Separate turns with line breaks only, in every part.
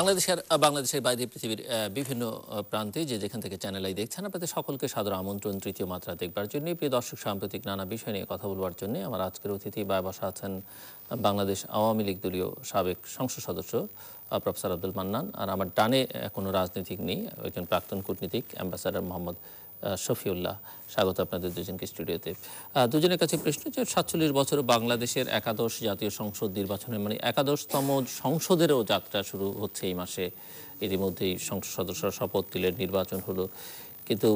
বাংলাদেশের বাংলাদেশের বাইরে পৃথিবীর বিভিন্ন প্রান্তে যে যেখান থেকে চ্যানেল আই দেখছেন আপনাদের সকলকে সাদর আমন্ত্রণ তৃতীয় মাত্রা দেখবার জন্য প্রিয় দর্শক সাম্প্রতিক নানা বিষয় নিয়ে কথা বলবার জন্য আমার আজকের অতিথি বা বাসা আছেন বাংলাদেশ আওয়ামী লীগ দলীয় সাবেক সংসদ সদস্য প্রফেসর আব্দুল মান্নান আর আমার ডানে কোনো রাজনীতিক নেই একজন প্রাক্তন কূটনীতিক অ্যাম্বাসাডার মোহাম্মদ শফিউল্লাহ স্বাগত আপনাদের দুজনকে স্টুডিওতে দুজনের কাছে প্রশ্ন যে সাতচল্লিশ বছর বাংলাদেশের একাদশ জাতীয় সংসদ নির্বাচনে মানে একাদশতম সংসদেরও যাত্রা শুরু হচ্ছে এই মাসে ইতিমধ্যেই সংসদ সদস্যরা শপথ দিলেন নির্বাচন হলো কিন্তু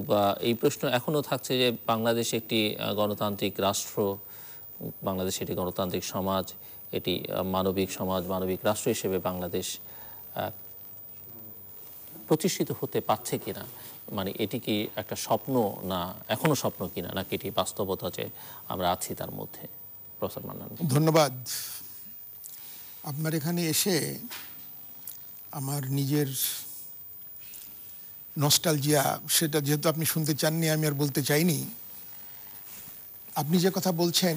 এই প্রশ্ন এখনও থাকছে যে বাংলাদেশ একটি গণতান্ত্রিক রাষ্ট্র বাংলাদেশ একটি গণতান্ত্রিক সমাজ এটি মানবিক সমাজ মানবিক রাষ্ট্র হিসেবে বাংলাদেশ প্রতিষ্ঠিত হতে পারছে কিনা মানে এটি কি একটা স্বপ্ন না এখনও স্বপ্ন কিনা নাকি এটি বাস্তবতা যে আমরা আছি তার মধ্যে প্রফেসর মান্ন
ধন্যবাদ
আপনার এখানে এসে আমার নিজের নস্টালজিয়া সেটা যেহেতু আপনি শুনতে চাননি আমি আর বলতে চাইনি আপনি যে কথা বলছেন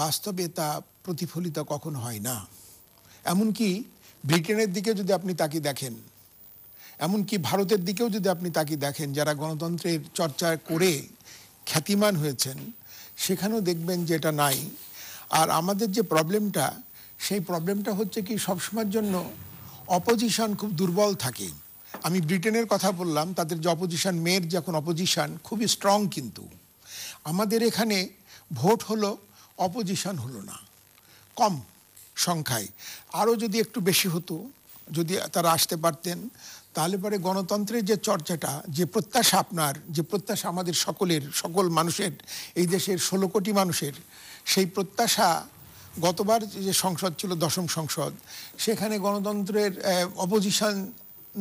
বাস্তবে তা প্রতিফলিত কখন হয় না এমনকি ব্রিটেনের দিকে যদি আপনি তাকে দেখেন এমনকি ভারতের দিকেও যদি আপনি তাকে দেখেন যারা গণতন্ত্রের চর্চা করে খ্যাতিমান হয়েছেন সেখানেও দেখবেন যে এটা নাই আর আমাদের যে প্রবলেমটা সেই প্রবলেমটা হচ্ছে কি সবসময়ের জন্য অপোজিশন খুব দুর্বল থাকে আমি ব্রিটেনের কথা বললাম তাদের যে অপোজিশন মেয়ের যখন অপোজিশন খুবই স্ট্রং কিন্তু আমাদের এখানে ভোট হলো অপোজিশন হলো না কম সংখ্যায় আরও যদি একটু বেশি হতো যদি তারা আসতে পারতেন তাহলে পরে গণতন্ত্রের যে চর্চাটা যে প্রত্যাশা আপনার যে প্রত্যাশা আমাদের সকলের সকল মানুষের এই দেশের ষোলো কোটি মানুষের সেই প্রত্যাশা গতবার যে সংসদ ছিল দশম সংসদ সেখানে গণতন্ত্রের অপোজিশন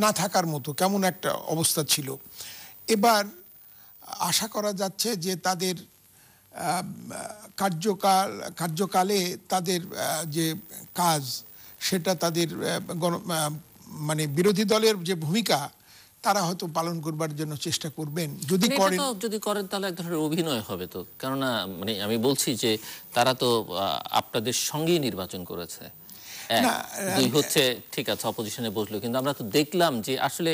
না থাকার মতো কেমন একটা অবস্থা ছিল এবার আশা করা যাচ্ছে যে তাদের কার্যকাল কার্যকালে তাদের যে কাজ সেটা তাদের মানে বিরোধী দলের যে ভূমিকা তারা হয়তো পালন করবার জন্য চেষ্টা করবেন যদি মানে করেন
যদি করেন তাহলে এক ধরনের অভিনয় হবে তো কেননা মানে আমি বলছি যে তারা তো আপনাদের সঙ্গেই নির্বাচন করেছে দুই হচ্ছে ঠিক আছে অপোজিশনে বসলো কিন্তু আমরা তো দেখলাম যে আসলে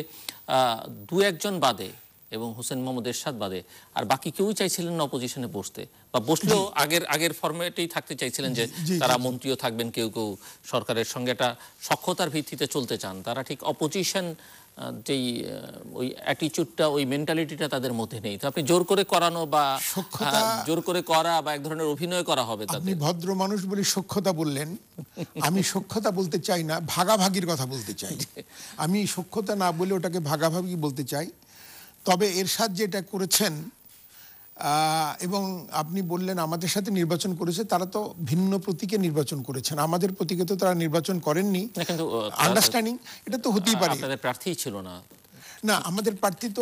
দু একজন বাদে এবং হোসেন মোহাম্মদ এরশাদ বাদে আর বাকি কেউই চাইছিলেন না অপোজিশনে বসতে বা বসলেও আগের আগের ফর্মেটেই থাকতে চাইছিলেন যে তারা মন্ত্রীও থাকবেন কেউ কেউ সরকারের সঙ্গে একটা সক্ষতার ভিত্তিতে চলতে চান তারা ঠিক অপোজিশন যেই ওই অ্যাটিচিউডটা ওই মেন্টালিটিটা তাদের মধ্যে নেই তো আপনি জোর করে করানো বা জোর করে করা বা এক ধরনের অভিনয় করা হবে তাদের
ভদ্র মানুষ বলে সক্ষতা বললেন আমি সক্ষতা বলতে চাই না ভাগাভাগির কথা বলতে চাই আমি সক্ষতা না বলে ওটাকে ভাগাভাগি বলতে চাই তবে এরশাদ যেটা করেছেন এবং আপনি বললেন আমাদের সাথে নির্বাচন করেছে তারা তো ভিন্ন প্রতীকে নির্বাচন করেছেন আমাদের প্রতীকে তো তারা নির্বাচন করেননি আন্ডারস্ট্যান্ডিং এটা তো হতেই পারে
প্রার্থী ছিল না
না আমাদের প্রার্থী তো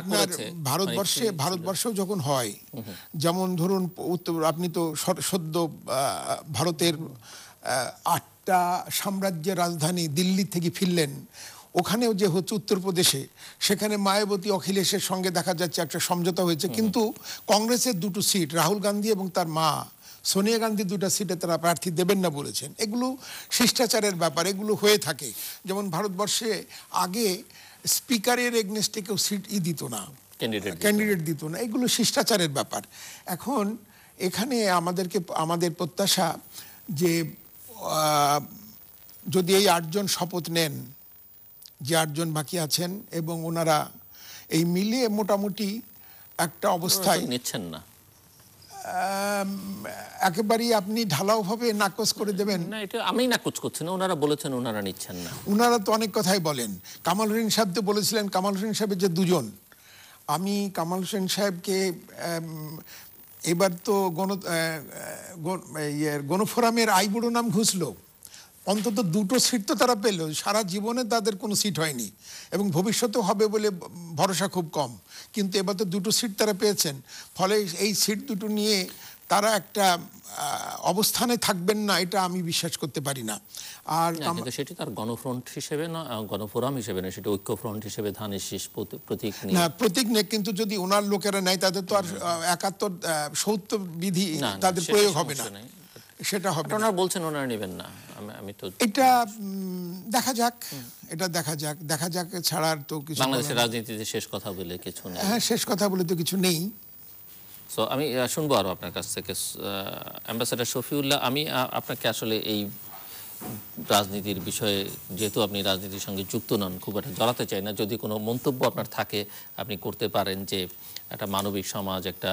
আপনার ভারতবর্ষে ভারতবর্ষেও যখন হয় যেমন ধরুন আপনি তো সদ্য ভারতের আটটা সাম্রাজ্যের রাজধানী দিল্লি থেকে ফিরলেন ওখানেও যে হচ্ছে উত্তরপ্রদেশে সেখানে মায়াবতী অখিলেশের সঙ্গে দেখা যাচ্ছে একটা সমঝোতা হয়েছে কিন্তু কংগ্রেসের দুটো সিট রাহুল গান্ধী এবং তার মা সোনিয়া গান্ধী দুটো সিটে তারা প্রার্থী দেবেন না বলেছেন এগুলো শিষ্টাচারের ব্যাপার এগুলো হয়ে থাকে যেমন ভারতবর্ষে আগে স্পিকারের এগনেস্টে কেউ সিট ই দিত না ক্যান্ডিডেট দিত না এগুলো শিষ্টাচারের ব্যাপার এখন এখানে আমাদেরকে আমাদের প্রত্যাশা যে যদি এই আটজন শপথ নেন যে আটজন বাকি আছেন এবং ওনারা এই মিলিয়ে মোটামুটি একটা অবস্থায় নিচ্ছেন না একেবারেই আপনি ঢালাওভাবে নাকচ করে দেবেন
না এটা আমি নাকচ করছি না ওনারা বলেছেন ওনারা নিচ্ছেন না
ওনারা তো অনেক কথাই বলেন কামাল হোসেন সাহেব তো বলেছিলেন কামাল হোসেন সাহেবের যে দুজন আমি কামাল হোসেন সাহেবকে এবার তো গণ গণফোরামের আইবুড়ো নাম ঘুষলো অন্তত দুটো সিট তো তারা পেল সারা জীবনে তাদের কোনো সিট হয়নি এবং ভবিষ্যতে হবে বলে ভরসা খুব কম কিন্তু এবার তো দুটো সিট তারা পেয়েছেন ফলে এই সিট দুটো নিয়ে তারা একটা অবস্থানে থাকবেন না এটা আমি বিশ্বাস করতে পারি না
আর সেটি তার গণফ্রন্ট হিসেবে না গণফোরাম হিসেবে না সেটা ঐক্যফ্রন্ট হিসেবে ধানের শেষ প্রতীক না
প্রতীক নেই কিন্তু যদি ওনার লোকেরা নেয় তাদের তো আর একাত্তর সৌত্য বিধি তাদের প্রয়োগ হবে না সেটা
হবে ওনার বলছেন ওনারা নেবেন না আমি তো
এটা দেখা যাক এটা দেখা যাক দেখা যাক ছাড়া আর তো কিছু বাংলাদেশের
রাজনীতিতে শেষ কথা বলে কিছু নেই হ্যাঁ
শেষ কথা বলে তো কিছু নেই
সো আমি শুনবো আরও আপনার কাছ থেকে অ্যাম্বাসেডার শফিউল্লাহ আমি আপনাকে আসলে এই রাজনীতির বিষয়ে যেহেতু আপনি রাজনীতির সঙ্গে যুক্ত নন খুব একটা জড়াতে চাই না যদি কোনো মন্তব্য আপনার থাকে আপনি করতে পারেন যে একটা মানবিক সমাজ একটা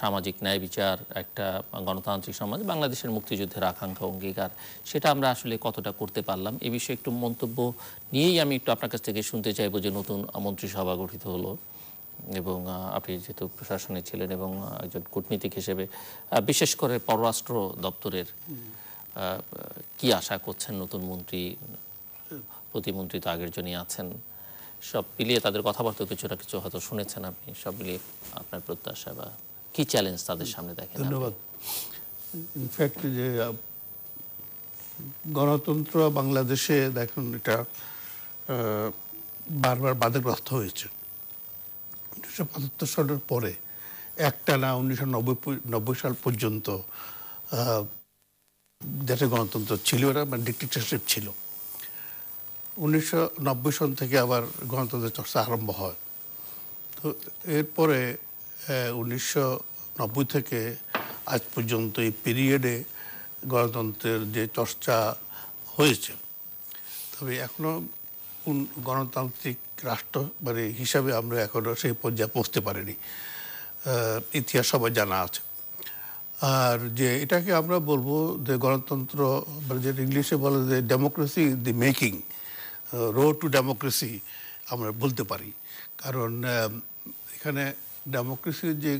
সামাজিক ন্যায় বিচার একটা গণতান্ত্রিক সমাজ বাংলাদেশের মুক্তিযুদ্ধের আকাঙ্ক্ষা অঙ্গীকার সেটা আমরা আসলে কতটা করতে পারলাম এ বিষয়ে একটু মন্তব্য নিয়েই আমি একটু আপনার কাছ থেকে শুনতে চাইব যে নতুন মন্ত্রিসভা গঠিত হলো এবং আপনি যেহেতু প্রশাসনে ছিলেন এবং একজন কূটনীতিক হিসেবে বিশেষ করে পররাষ্ট্র দপ্তরের কি আশা করছেন নতুন মন্ত্রী প্রতিমন্ত্রী তো আগের জন্যই আছেন সব মিলিয়ে তাদের কথাবার্তা কিছু না কিছু হয়তো শুনেছেন আপনি সব মিলিয়ে আপনার প্রত্যাশা বা কি চ্যালেঞ্জ তাদের সামনে দেখেন ধন্যবাদ
ইনফ্যাক্ট যে গণতন্ত্র বাংলাদেশে দেখুন এটা বারবার বাধাগ্রস্ত হয়েছে উনিশশো পঁচাত্তর সালের পরে একটা না উনিশশো নব্বই সাল পর্যন্ত দেশে গণতন্ত্র ছিল এটা মানে ডিক্টেটরশিপ ছিল উনিশশো সাল থেকে আবার গণতন্ত্রের চর্চা আরম্ভ হয় তো এরপরে উনিশশো থেকে আজ পর্যন্ত এই পিরিয়ডে গণতন্ত্রের যে চর্চা হয়েছে তবে এখনও কোন গণতান্ত্রিক রাষ্ট্র মানে হিসাবে আমরা এখনও সেই পর্যায়ে পৌঁছতে পারিনি ইতিহাস সবাই জানা আছে আর যে এটাকে আমরা বলবো যে গণতন্ত্র মানে যেটা ইংলিশে বলে যে ডেমোক্রেসি দি মেকিং রো টু ডেমোক্রেসি আমরা বলতে পারি কারণ এখানে ডেমোক্রেসির যে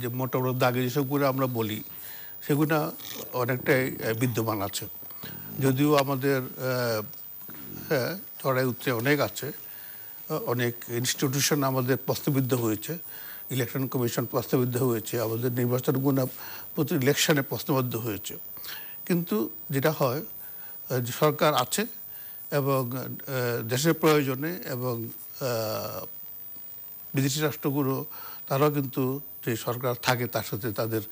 যে মোটা মোটা দাগে যেসবগুলো আমরা বলি সেগুলো অনেকটাই বিদ্যমান আছে যদিও আমাদের হ্যাঁ চড়াই উত্তরে অনেক আছে অনেক ইনস্টিটিউশন আমাদের প্রস্তাবিদ্ধ হয়েছে ইলেকশন কমিশন প্রস্তাবিদ্ধ হয়েছে আমাদের নির্বাচনগুলো প্রতি ইলেকশনে প্রশ্নবদ্ধ হয়েছে কিন্তু যেটা হয় সরকার আছে এবং দেশের প্রয়োজনে এবং বিদেশি রাষ্ট্রগুলো তারাও কিন্তু যে সরকার থাকে তার সাথে তাদের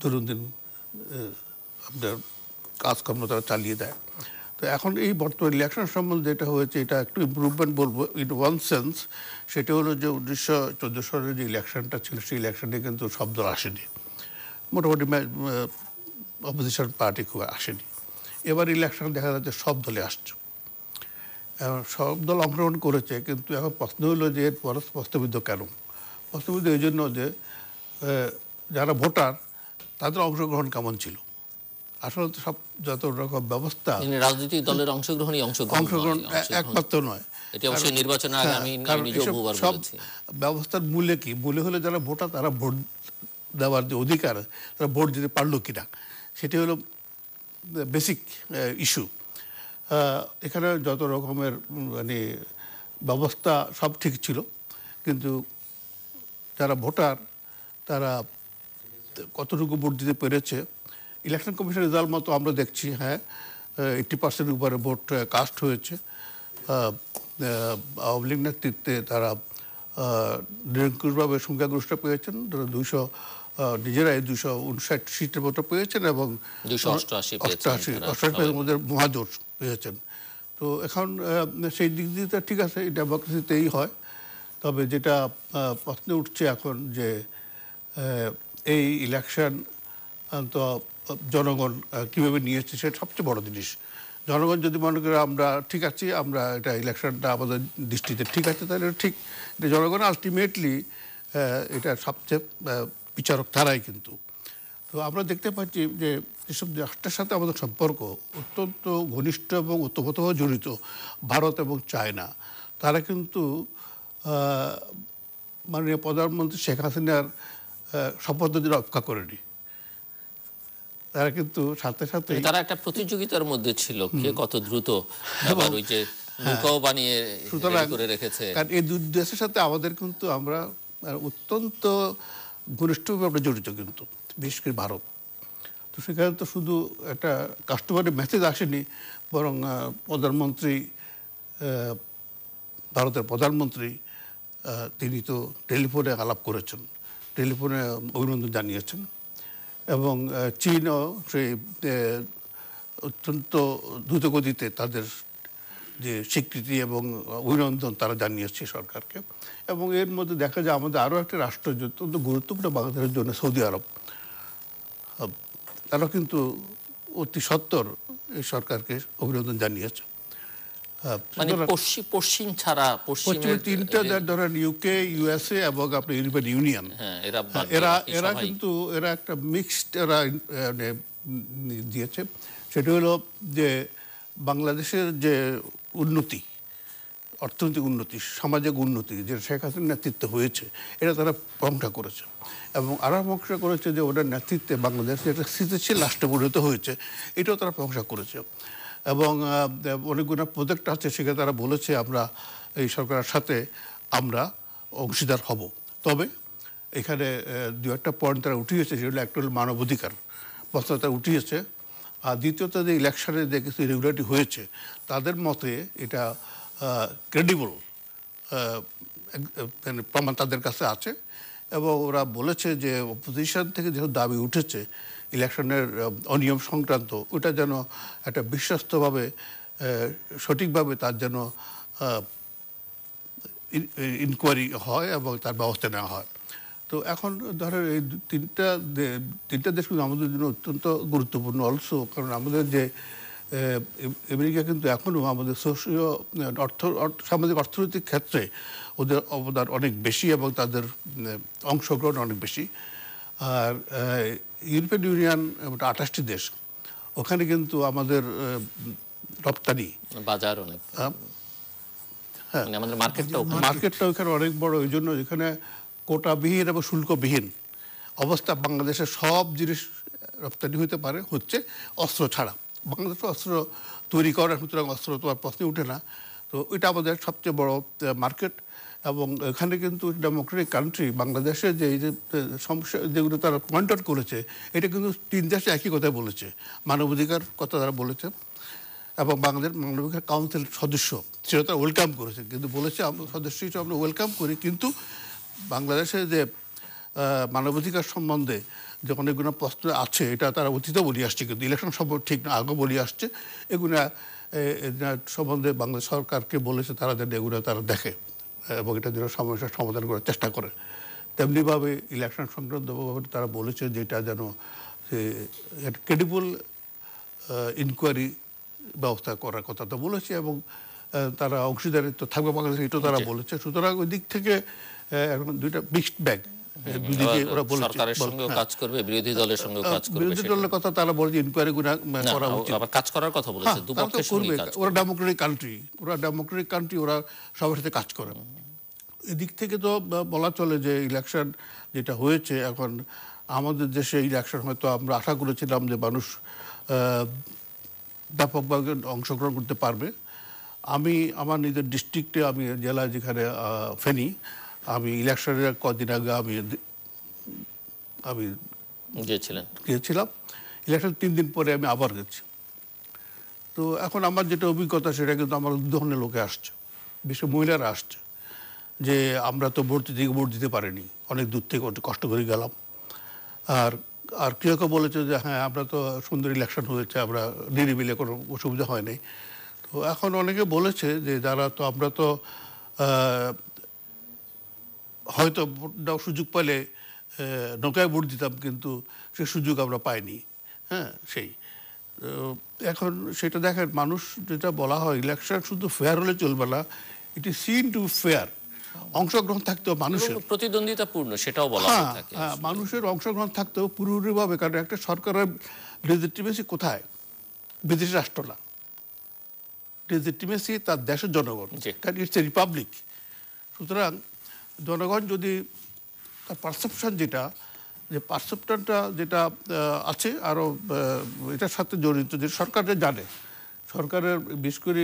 দৈনন্দিন আপনার কাজকর্ম তারা চালিয়ে দেয় তো এখন এই বর্তমান ইলেকশন সম্বন্ধে যেটা হয়েছে এটা একটু ইম্প্রুভমেন্ট বলবো ইন ওয়ান সেন্স সেটা হলো যে উনিশশো চোদ্দো সালের যে ইলেকশনটা ছিল সেই ইলেকশনে কিন্তু শব্দ আসেনি মোটামুটি অপোজিশন পার্টি খুব আসেনি এবার ইলেকশন দেখা যাচ্ছে সব দলে আসছে সব দল অংশগ্রহণ করেছে কিন্তু এখন প্রশ্ন হলো যে এরপর প্রস্তাবিত কেন প্রস্তাবিত এই জন্য যে যারা ভোটার তাদের অংশগ্রহণ কেমন ছিল আসলে তো সব যত রকম ব্যবস্থা রাজনৈতিক দলের অংশগ্রহণই
অংশগ্রহণ একমাত্র নয় হ্যাঁ, সব
ব্যবস্থার মূলে কি মূলে হলে যারা ভোটার তারা ভোট দেওয়ার যে অধিকার তারা ভোট দিতে পারলো কিনা সেটি হলো বেসিক ইস্যু এখানে যত রকমের মানে ব্যবস্থা সব ঠিক ছিল কিন্তু যারা ভোটার তারা কতটুকু ভোট দিতে পেরেছে ইলেকশন কমিশন রেজাল্ট মতো আমরা দেখছি হ্যাঁ এইটটি পার্সেন্ট উপরে ভোট কাস্ট হয়েছে আওয়ামী লীগ নেতৃত্বে তারা নিরঙ্কুশভাবে সংখ্যাগরিষ্ঠ পেয়েছেন তারা দুইশো নিজেরাই দুশো উনষাট সিটের মতো পেয়েছেন এবং অষ্টআশি
অষ্টআশি অষ্টআশি
মধ্যে মহাজোট বুঝেছেন তো এখন সেই দিক দিয়ে ঠিক আছে ডেমোক্রেসিতেই হয় তবে যেটা প্রশ্নে উঠছে এখন যে এই ইলেকশন তো জনগণ কীভাবে নিয়েছে সেটা সবচেয়ে বড় জিনিস জনগণ যদি মনে করে আমরা ঠিক আছি আমরা এটা ইলেকশনটা আমাদের দৃষ্টিতে ঠিক আছে তাহলে ঠিক এটা জনগণ আলটিমেটলি এটা সবচেয়ে বিচারক তারাই কিন্তু তো আমরা দেখতে পাচ্ছি যে যেসব রাষ্ট্রের সাথে আমাদের সম্পর্ক অত্যন্ত ঘনিষ্ঠ এবং ওতপ্রোতভাবে জড়িত ভারত এবং চায়না তারা কিন্তু মাননীয় প্রধানমন্ত্রী শেখ হাসিনার শপথ যদি রক্ষা করেনি তারা কিন্তু সাথে সাথে তারা
একটা প্রতিযোগিতার মধ্যে ছিল কে কত দ্রুত আবার ওই যে নৌকাও হ্যাঁ। বানিয়ে করে রেখেছে কারণ এই
দুই দেশের সাথে আমাদের কিন্তু আমরা অত্যন্ত ঘনিষ্ঠভাবে আমরা জড়িত কিন্তু বিশেষ করে ভারত তো সেখানে তো শুধু একটা কাস্টমারের মেসেজ আসেনি বরং প্রধানমন্ত্রী ভারতের প্রধানমন্ত্রী তিনি তো টেলিফোনে আলাপ করেছেন টেলিফোনে অভিনন্দন জানিয়েছেন এবং চীনও সেই অত্যন্ত দ্রুতগতিতে তাদের যে স্বীকৃতি এবং অভিনন্দন তারা জানিয়েছে সরকারকে এবং এর মধ্যে দেখা যায় আমাদের আরও একটা রাষ্ট্র অত্যন্ত গুরুত্বপূর্ণ বাংলাদেশের জন্য সৌদি আরব তারা কিন্তু অতি সত্তর এই সরকারকে অভিনন্দন জানিয়েছে
বাংলাদেশের যে
উন্নতি অর্থনৈতিক উন্নতি সামাজিক উন্নতি যে শেখ হাসিনার নেতৃত্ব হয়েছে এটা তারা প্রমটা করেছে এবং আরও প্রশংসা করেছে যে ওনার নেতৃত্বে বাংলাদেশ একটা স্থিতিশীল রাষ্ট্রে পরিণত হয়েছে এটাও তারা প্রশংসা করেছে এবং অনেকগুলো প্রজেক্ট আছে সেখানে তারা বলেছে আমরা এই সরকারের সাথে আমরা অংশীদার হব তবে এখানে দু একটা পয়েন্ট তারা উঠিয়েছে সেগুলো একটা হল মানবাধিকার বস্তা তারা উঠিয়েছে আর দ্বিতীয়ত যে ইলেকশনে যে কিছু রেগুলারিটি হয়েছে তাদের মতে এটা ক্রেডিবল মানে প্রমাণ তাদের কাছে আছে এবং ওরা বলেছে যে অপোজিশন থেকে যেহেতু দাবি উঠেছে ইলেকশনের অনিয়ম সংক্রান্ত ওটা যেন একটা বিশ্বস্তভাবে সঠিকভাবে তার যেন ইনকোয়ারি হয় এবং তার ব্যবস্থা নেওয়া হয় তো এখন ধরেন এই তিনটা তিনটা দেশ কিন্তু আমাদের জন্য অত্যন্ত গুরুত্বপূর্ণ অলসো কারণ আমাদের যে আমেরিকা কিন্তু এখনও আমাদের সোশিয় অর্থ সামাজিক অর্থনৈতিক ক্ষেত্রে ওদের অবদান অনেক বেশি এবং তাদের অংশগ্রহণ অনেক বেশি আর ইউরোপিয়ান ইউনিয়ন আঠাশটি দেশ ওখানে কিন্তু আমাদের রপ্তানি বাজার অনেক হ্যাঁ মানে আমাদের মার্কেটটা মার্কেটটা ওখানে অনেক বড় ওই জন্য এখানে কোটাবিহীন এবং শুল্কবিহীন অবস্থা বাংলাদেশের সব জিনিস রপ্তানি হইতে পারে হচ্ছে অস্ত্র ছাড়া বাংলাদেশ অস্ত্র তৈরি করার সুতরাং অস্ত্র তো আর প্রশ্নে উঠে না তো এটা আমাদের সবচেয়ে বড় মার্কেট এবং এখানে কিন্তু ডেমোক্রেটিক কান্ট্রি বাংলাদেশে যে সমস্যা যেগুলো তারা পয়েন্ট আউট করেছে এটা কিন্তু তিন দেশে একই কথা বলেছে মানবাধিকার কথা তারা বলেছে এবং বাংলাদেশ মানবাধিকার কাউন্সিল সদস্য সেটা তারা ওয়েলকাম করেছে কিন্তু বলেছে আমরা সদস্য হিসেবে আমরা ওয়েলকাম করি কিন্তু বাংলাদেশে যে মানবাধিকার সম্বন্ধে যে অনেকগুলো প্রশ্ন আছে এটা তারা অতীতও বলি আসছে কিন্তু ইলেকশন সম্পর্ক ঠিক না আগেও বলি আসছে এগুলো সম্বন্ধে বাংলাদেশ সরকারকে বলেছে তারা যেন এগুলো তারা দেখে এবং এটা যেন সমস্যার সমাধান করার চেষ্টা করে তেমনিভাবে ইলেকশন সংক্রান্ত তারা বলেছে যে এটা যেন ক্রেডিবল ইনকোয়ারি ব্যবস্থা করার কথা তো বলেছে এবং তারা অংশীদারিত্ব থাকবে বাংলাদেশে এটাও তারা বলেছে সুতরাং ওই দিক থেকে এখন দুইটা মিক্সড ব্যাগ হ্যাঁ, হ্যাঁ। হ্যাঁ, এদিক থেকে তো বলা চলে যে ইলেকশন যেটা হয়েছে এখন আমাদের দেশে ইলেকশন হয়তো আমরা আশা করেছিলাম যে মানুষ ব্যাপকভাবে অংশগ্রহণ করতে পারবে আমি আমার নিজের ডিস্ট্রিক্টে আমি জেলা যেখানে ফেনি আমি ইলেকশনের কদিন আগে আমি আমি গিয়েছিলেন গিয়েছিলাম ইলেকশন তিন দিন পরে আমি আবার গেছি তো এখন আমার যেটা অভিজ্ঞতা সেটা কিন্তু আমার ধরনের লোকে আসছে বিশেষ মহিলারা আসছে যে আমরা তো ভোট দিতে ভোট দিতে পারিনি অনেক দূর থেকে অনেক কষ্ট করে গেলাম আর আর কেউ কেউ বলেছে যে হ্যাঁ আমরা তো সুন্দর ইলেকশন হয়েছে আমরা নিরিবিলে কোনো অসুবিধা হয়নি তো এখন অনেকে বলেছে যে যারা তো আমরা তো হয়তো সুযোগ পেলে নৌকায় ভোট দিতাম কিন্তু সে সুযোগ আমরা পাইনি হ্যাঁ সেই এখন সেটা দেখেন মানুষ যেটা বলা হয় ইলেকশন শুধু ফেয়ার হলে চলবে না it is seen to fair অংশগ্রহণ থাকতেও মানুষের
প্রতিদ্বন্দ্বিতাপূর্ণ সেটাও বলা হ্যাঁ
হ্যাঁ মানুষের অংশগ্রহণ থাকতেও পুরোপুরিভাবে কারণ একটা সরকারের লেজিটিমেসি কোথায় বিদেশি রাষ্ট্র না লেজিটিমেসি তার দেশের জনগণ কারণ ইটস এ রিপাবলিক সুতরাং জনগণ যদি তার পারসেপশন যেটা যে পারসেপশানটা যেটা আছে আরও এটার সাথে জড়িত যে সরকার জানে সরকারের বিশেষ করে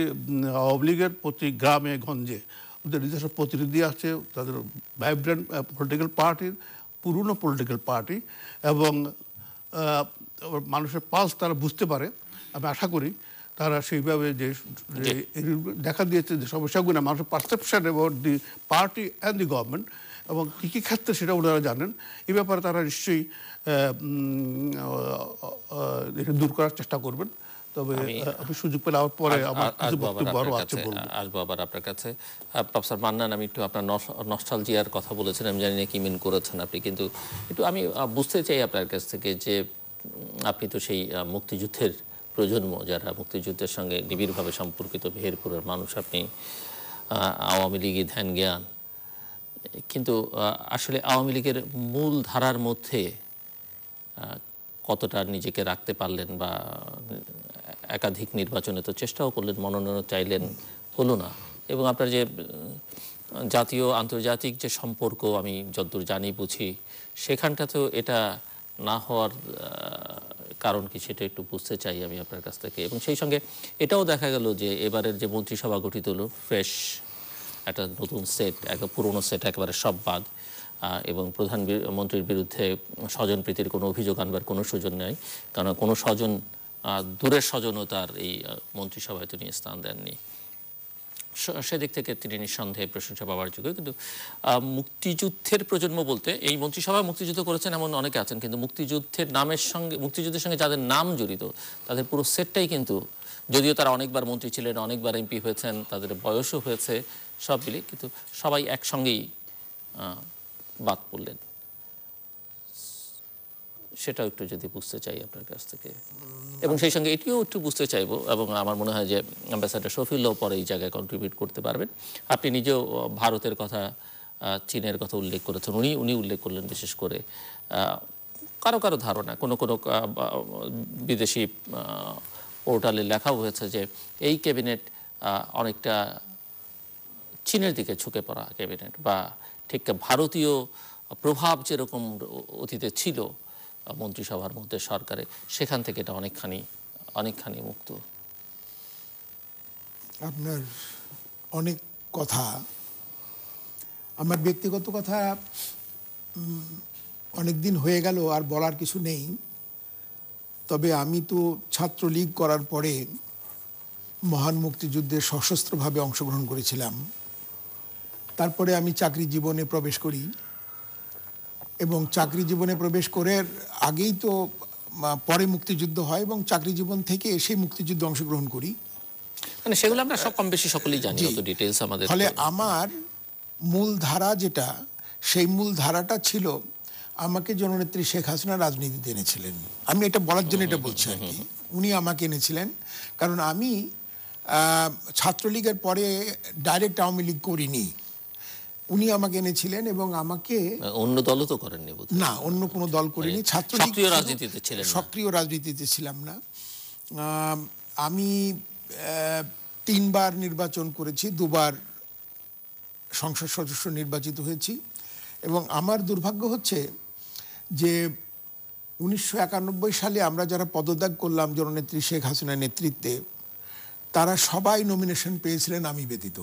আওয়ামী লীগের প্রতি গ্রামে গঞ্জে ওদের নিজস্ব প্রতিনিধি আছে তাদের ভাইব্রেন্ট পলিটিক্যাল পার্টির পুরনো পলিটিক্যাল পার্টি এবং মানুষের পালস তারা বুঝতে পারে আমি আশা করি তারা সেইভাবে যে দেখা দিয়েছে যে সমস্যাগুলো মানুষের পারসেপশান এবং the party and the government এবং কী কী ক্ষেত্রে সেটা ওনারা জানেন এ ব্যাপারে তারা নিশ্চয়ই দূর করার চেষ্টা করবেন তবে সুযোগ পরে আছে
আপনার কাছে মান্নান আমি একটু আপনার নস্টালজিয়ার কথা আমি করেছেন আপনি কিন্তু একটু আমি বুঝতে চাই আপনার কাছ থেকে যে আপনি তো সেই মুক্তিযুদ্ধের প্রজন্ম যারা মুক্তিযুদ্ধের সঙ্গে নিবিড়ভাবে সম্পর্কিত মেহেরপুরের মানুষ আপনি আওয়ামী লীগের ধ্যান জ্ঞান কিন্তু আসলে আওয়ামী লীগের মূল ধারার মধ্যে কতটা নিজেকে রাখতে পারলেন বা একাধিক নির্বাচনে তো চেষ্টাও করলেন মনোনয়ন চাইলেন হলো না এবং আপনার যে জাতীয় আন্তর্জাতিক যে সম্পর্ক আমি যদ্দূর জানি বুঝি সেখানটাতেও এটা না হওয়ার কারণ কি সেটা একটু বুঝতে চাই আমি আপনার কাছ থেকে এবং সেই সঙ্গে এটাও দেখা গেল যে এবারের যে মন্ত্রিসভা গঠিত হলো ফ্রেশ একটা নতুন সেট একটা পুরনো সেট একেবারে সব বাদ এবং প্রধান মন্ত্রীর বিরুদ্ধে স্বজন প্রীতির কোনো অভিযোগ আনবার কোনো সুযোগ নেই কারণ কোনো স্বজন দূরের স্বজনও তার এই মন্ত্রিসভায় তিনি স্থান দেননি সেদিক থেকে তিনি নিঃসন্দেহে প্রশংসা পাওয়ার যোগ্য কিন্তু মুক্তিযুদ্ধের প্রজন্ম বলতে এই মন্ত্রিসভায় মুক্তিযুদ্ধ করেছেন এমন অনেকে আছেন কিন্তু মুক্তিযুদ্ধের নামের সঙ্গে মুক্তিযুদ্ধের সঙ্গে যাদের নাম জড়িত তাদের পুরো সেটটাই কিন্তু যদিও তারা অনেকবার মন্ত্রী ছিলেন অনেকবার এমপি হয়েছেন তাদের বয়সও হয়েছে সব মিলিয়ে কিন্তু সবাই একসঙ্গেই বাদ পড়লেন সেটাও একটু যদি বুঝতে চাই আপনার কাছ থেকে এবং সেই সঙ্গে এটিও একটু বুঝতে চাইবো এবং আমার মনে হয় যে অ্যাম্বাসাডার শফিল্লাও পরে এই জায়গায় কন্ট্রিবিউট করতে পারবেন আপনি নিজেও ভারতের কথা চীনের কথা উল্লেখ করেছেন উনি উনি উল্লেখ করলেন বিশেষ করে কারো কারো ধারণা কোনো কোনো বিদেশি পোর্টালে লেখা হয়েছে যে এই ক্যাবিনেট অনেকটা চীনের দিকে ঝুঁকে পড়া ক্যাবিনেট বা ঠিক ভারতীয় প্রভাব যেরকম অতীতে ছিল মন্ত্রিসভার মধ্যে সরকারে সেখান থেকে এটা অনেকখানি অনেকখানি মুক্ত
আপনার অনেক কথা আমার ব্যক্তিগত কথা অনেক দিন হয়ে গেল আর বলার কিছু নেই তবে আমি তো ছাত্রলীগ করার পরে মহান মুক্তিযুদ্ধে সশস্ত্রভাবে অংশগ্রহণ করেছিলাম তারপরে আমি চাকরি জীবনে প্রবেশ করি এবং চাকরি জীবনে প্রবেশ করে আগেই তো পরে মুক্তিযুদ্ধ হয় এবং চাকরি জীবন থেকে এসে মুক্তিযুদ্ধে অংশগ্রহণ করি
মানে সেগুলো আমরা সব কম বেশি সকলেই জানি অত ডিটেইলস আমাদের ফলে
আমার মূল ধারা যেটা সেই মূল ধারাটা ছিল আমাকে জননেত্রী শেখ হাসিনা রাজনীতিতে এনেছিলেন আমি এটা বলার জন্য এটা বলছি আর কি উনি আমাকে এনেছিলেন কারণ আমি ছাত্রলীগের পরে ডাইরেক্ট আওয়ামী লীগ করিনি উনি আমাকে এনেছিলেন এবং আমাকে
অন্য দলও তো করেননি
না অন্য কোনো দল করিনি ছাত্র সক্রিয় রাজনীতিতে ছিলেন সক্রিয় রাজনীতিতে ছিলাম না আমি তিনবার নির্বাচন করেছি দুবার সংসদ সদস্য নির্বাচিত হয়েছি এবং আমার দুর্ভাগ্য হচ্ছে যে উনিশশো সালে আমরা যারা পদত্যাগ করলাম জননেত্রী শেখ হাসিনার নেতৃত্বে তারা সবাই নমিনেশন পেয়েছিলেন আমি ব্যতীত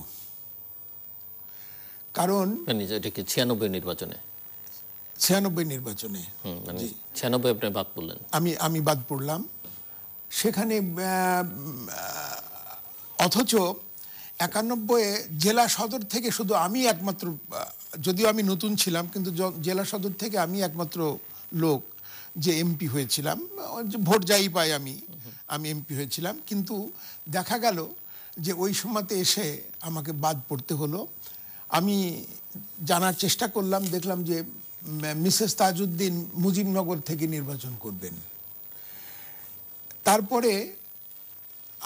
কারণ
মানে ছিয়ানব্বই নির্বাচনে
ছিয়ানব্বই নির্বাচনে
মানে ছিয়ানব্বই আপনি বাদ পড়লেন
আমি আমি বাদ পড়লাম সেখানে অথচ একানব্বই জেলা সদর থেকে শুধু আমি একমাত্র যদিও আমি নতুন ছিলাম কিন্তু জেলা সদর থেকে আমি একমাত্র লোক যে এমপি হয়েছিলাম ভোট যাই পাই আমি আমি এমপি হয়েছিলাম কিন্তু দেখা গেল যে ওই সময়তে এসে আমাকে বাদ পড়তে হলো আমি জানার চেষ্টা করলাম দেখলাম যে মিসেস তাজউদ্দিন মুজিবনগর থেকে নির্বাচন করবেন তারপরে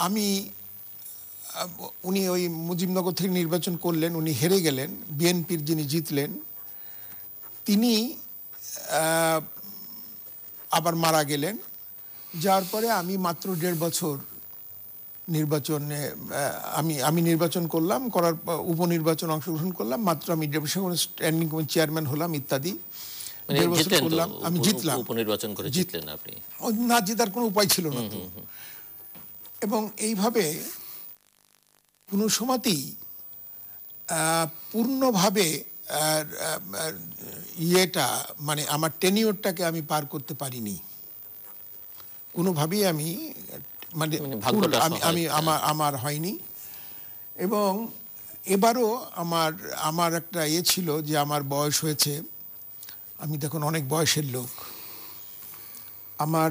আমি উনি ওই মুজিবনগর থেকে নির্বাচন করলেন উনি হেরে গেলেন বিএনপির যিনি জিতলেন তিনি আবার মারা গেলেন যার পরে আমি মাত্র দেড় বছর নির্বাচনে আমি আমি নির্বাচন করলাম করার উপনির্বাচন অংশগ্রহণ করলাম মাত্র আমি স্ট্যান্ডিং কমিটি চেয়ারম্যান হলাম ইত্যাদি
মানে আমি জিতলাম উপনির্বাচন করে জিতলেন আপনি
না জেতার কোনো উপায় ছিল না এবং এইভাবে কোনো সময়তেই পূর্ণভাবে ইয়েটা মানে আমার টেনিওরটাকে আমি পার করতে পারিনি কোনোভাবেই আমি মানে,
মানে আমি আমি
হ্যাঁ। আমার আমার হয়নি এবং এবারও আমার আমার একটা ইয়ে ছিল যে আমার বয়স হয়েছে আমি দেখুন অনেক বয়সের লোক আমার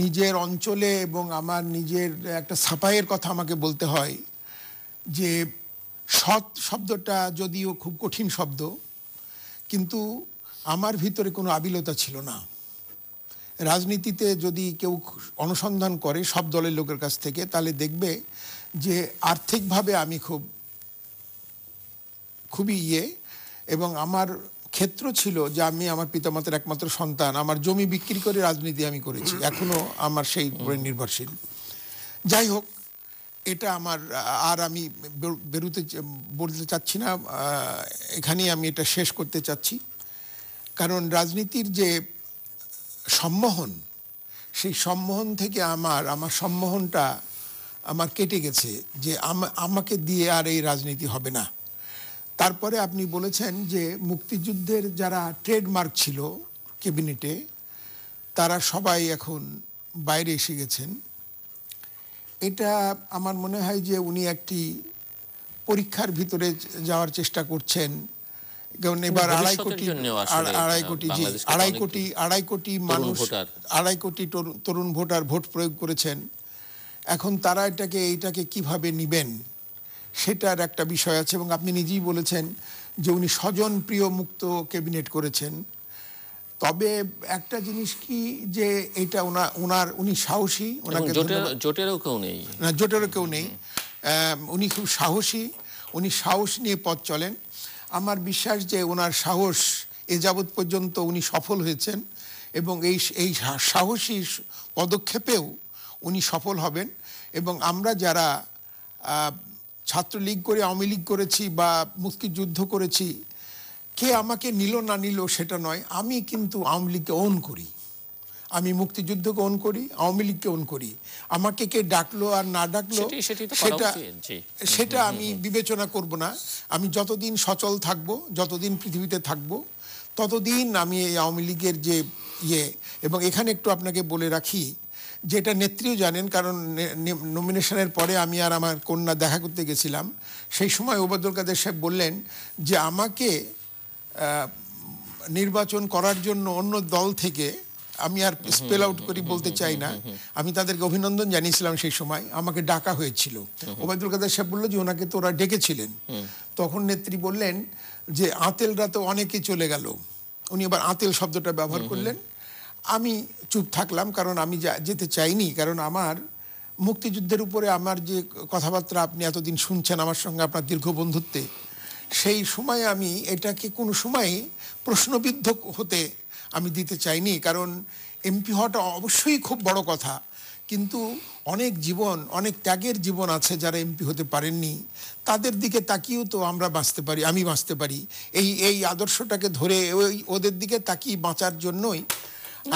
নিজের অঞ্চলে এবং আমার নিজের একটা সাফাইয়ের কথা আমাকে বলতে হয় যে সৎ শব্দটা যদিও খুব কঠিন শব্দ কিন্তু আমার ভিতরে কোনো আবিলতা ছিল না রাজনীতিতে যদি কেউ অনুসন্ধান করে সব দলের লোকের কাছ থেকে তাহলে দেখবে যে আর্থিকভাবে আমি খুব খুবই ইয়ে এবং আমার ক্ষেত্র ছিল যে আমি আমার পিতামাতার একমাত্র সন্তান আমার জমি বিক্রি করে রাজনীতি আমি করেছি এখনও আমার সেই উপরে নির্ভরশীল যাই হোক এটা আমার আর আমি বেরোতে বলতে চাচ্ছি না এখানেই আমি এটা শেষ করতে চাচ্ছি কারণ রাজনীতির যে সম্মোহন সেই সম্মোহন থেকে আমার আমার সম্মোহনটা আমার কেটে গেছে যে আমাকে দিয়ে আর এই রাজনীতি হবে না তারপরে আপনি বলেছেন যে মুক্তিযুদ্ধের যারা ট্রেডমার্ক ছিল ক্যাবিনেটে তারা সবাই এখন বাইরে এসে গেছেন এটা আমার মনে হয় যে উনি একটি পরীক্ষার ভিতরে যাওয়ার চেষ্টা করছেন এবার কোটি আড়াই কোটি মানুষ আড়াই কোটি তরুণ ভোটার ভোট প্রয়োগ করেছেন এখন তারা এটাকে এইটাকে কিভাবে নিবেন সেটার একটা বিষয় আছে এবং আপনি নিজেই বলেছেন যে উনি স্বজন প্রিয় মুক্ত ক্যাবিনেট করেছেন তবে একটা জিনিস কি যে এটা ওনার উনি সাহসী ওনাকে
জোটেরও কেউ নেই
না জোটেরও কেউ নেই উনি খুব সাহসী উনি সাহস নিয়ে পথ চলেন আমার বিশ্বাস যে ওনার সাহস এ যাবৎ পর্যন্ত উনি সফল হয়েছেন এবং এই এই সাহসী পদক্ষেপেও উনি সফল হবেন এবং আমরা যারা ছাত্রলীগ করে আওয়ামী লীগ করেছি বা মুক্তিযুদ্ধ করেছি কে আমাকে নিল না নিল সেটা নয় আমি কিন্তু আওয়ামী লীগকে ওন করি আমি মুক্তিযুদ্ধকে কোন করি আওয়ামী লীগকে অন করি আমাকে কে ডাকলো আর না ডাকলো সেটা সেটা আমি বিবেচনা করব না আমি যতদিন সচল থাকব যতদিন পৃথিবীতে থাকব ততদিন আমি এই আওয়ামী লীগের যে ইয়ে এবং এখানে একটু আপনাকে বলে রাখি যেটা নেত্রীও জানেন কারণ নমিনেশনের পরে আমি আর আমার কন্যা দেখা করতে গেছিলাম সেই সময় ওবায়দুল কাদের সাহেব বললেন যে আমাকে নির্বাচন করার জন্য অন্য দল থেকে আমি আর স্পেল আউট করি বলতে চাই না আমি তাদেরকে অভিনন্দন জানিয়েছিলাম সেই সময় আমাকে ডাকা হয়েছিল ওবায়দুল কাদের সাহেব বললো যে ওনাকে তো ওরা ডেকেছিলেন তখন নেত্রী বললেন যে আতেলরা তো অনেকে চলে গেল উনি আবার আতেল শব্দটা ব্যবহার করলেন আমি চুপ থাকলাম কারণ আমি যেতে চাইনি কারণ আমার মুক্তিযুদ্ধের উপরে আমার যে কথাবার্তা আপনি এতদিন শুনছেন আমার সঙ্গে আপনার দীর্ঘ বন্ধুত্বে সেই সময় আমি এটাকে কোনো সময় প্রশ্নবিদ্ধ হতে আমি দিতে চাইনি কারণ এমপি হওয়াটা অবশ্যই খুব বড় কথা কিন্তু অনেক জীবন অনেক ত্যাগের জীবন আছে যারা এমপি হতে পারেননি তাদের দিকে তাকিয়েও তো আমরা বাঁচতে পারি আমি বাঁচতে পারি এই এই আদর্শটাকে ধরে ওই ওদের দিকে তাকিয়ে বাঁচার জন্যই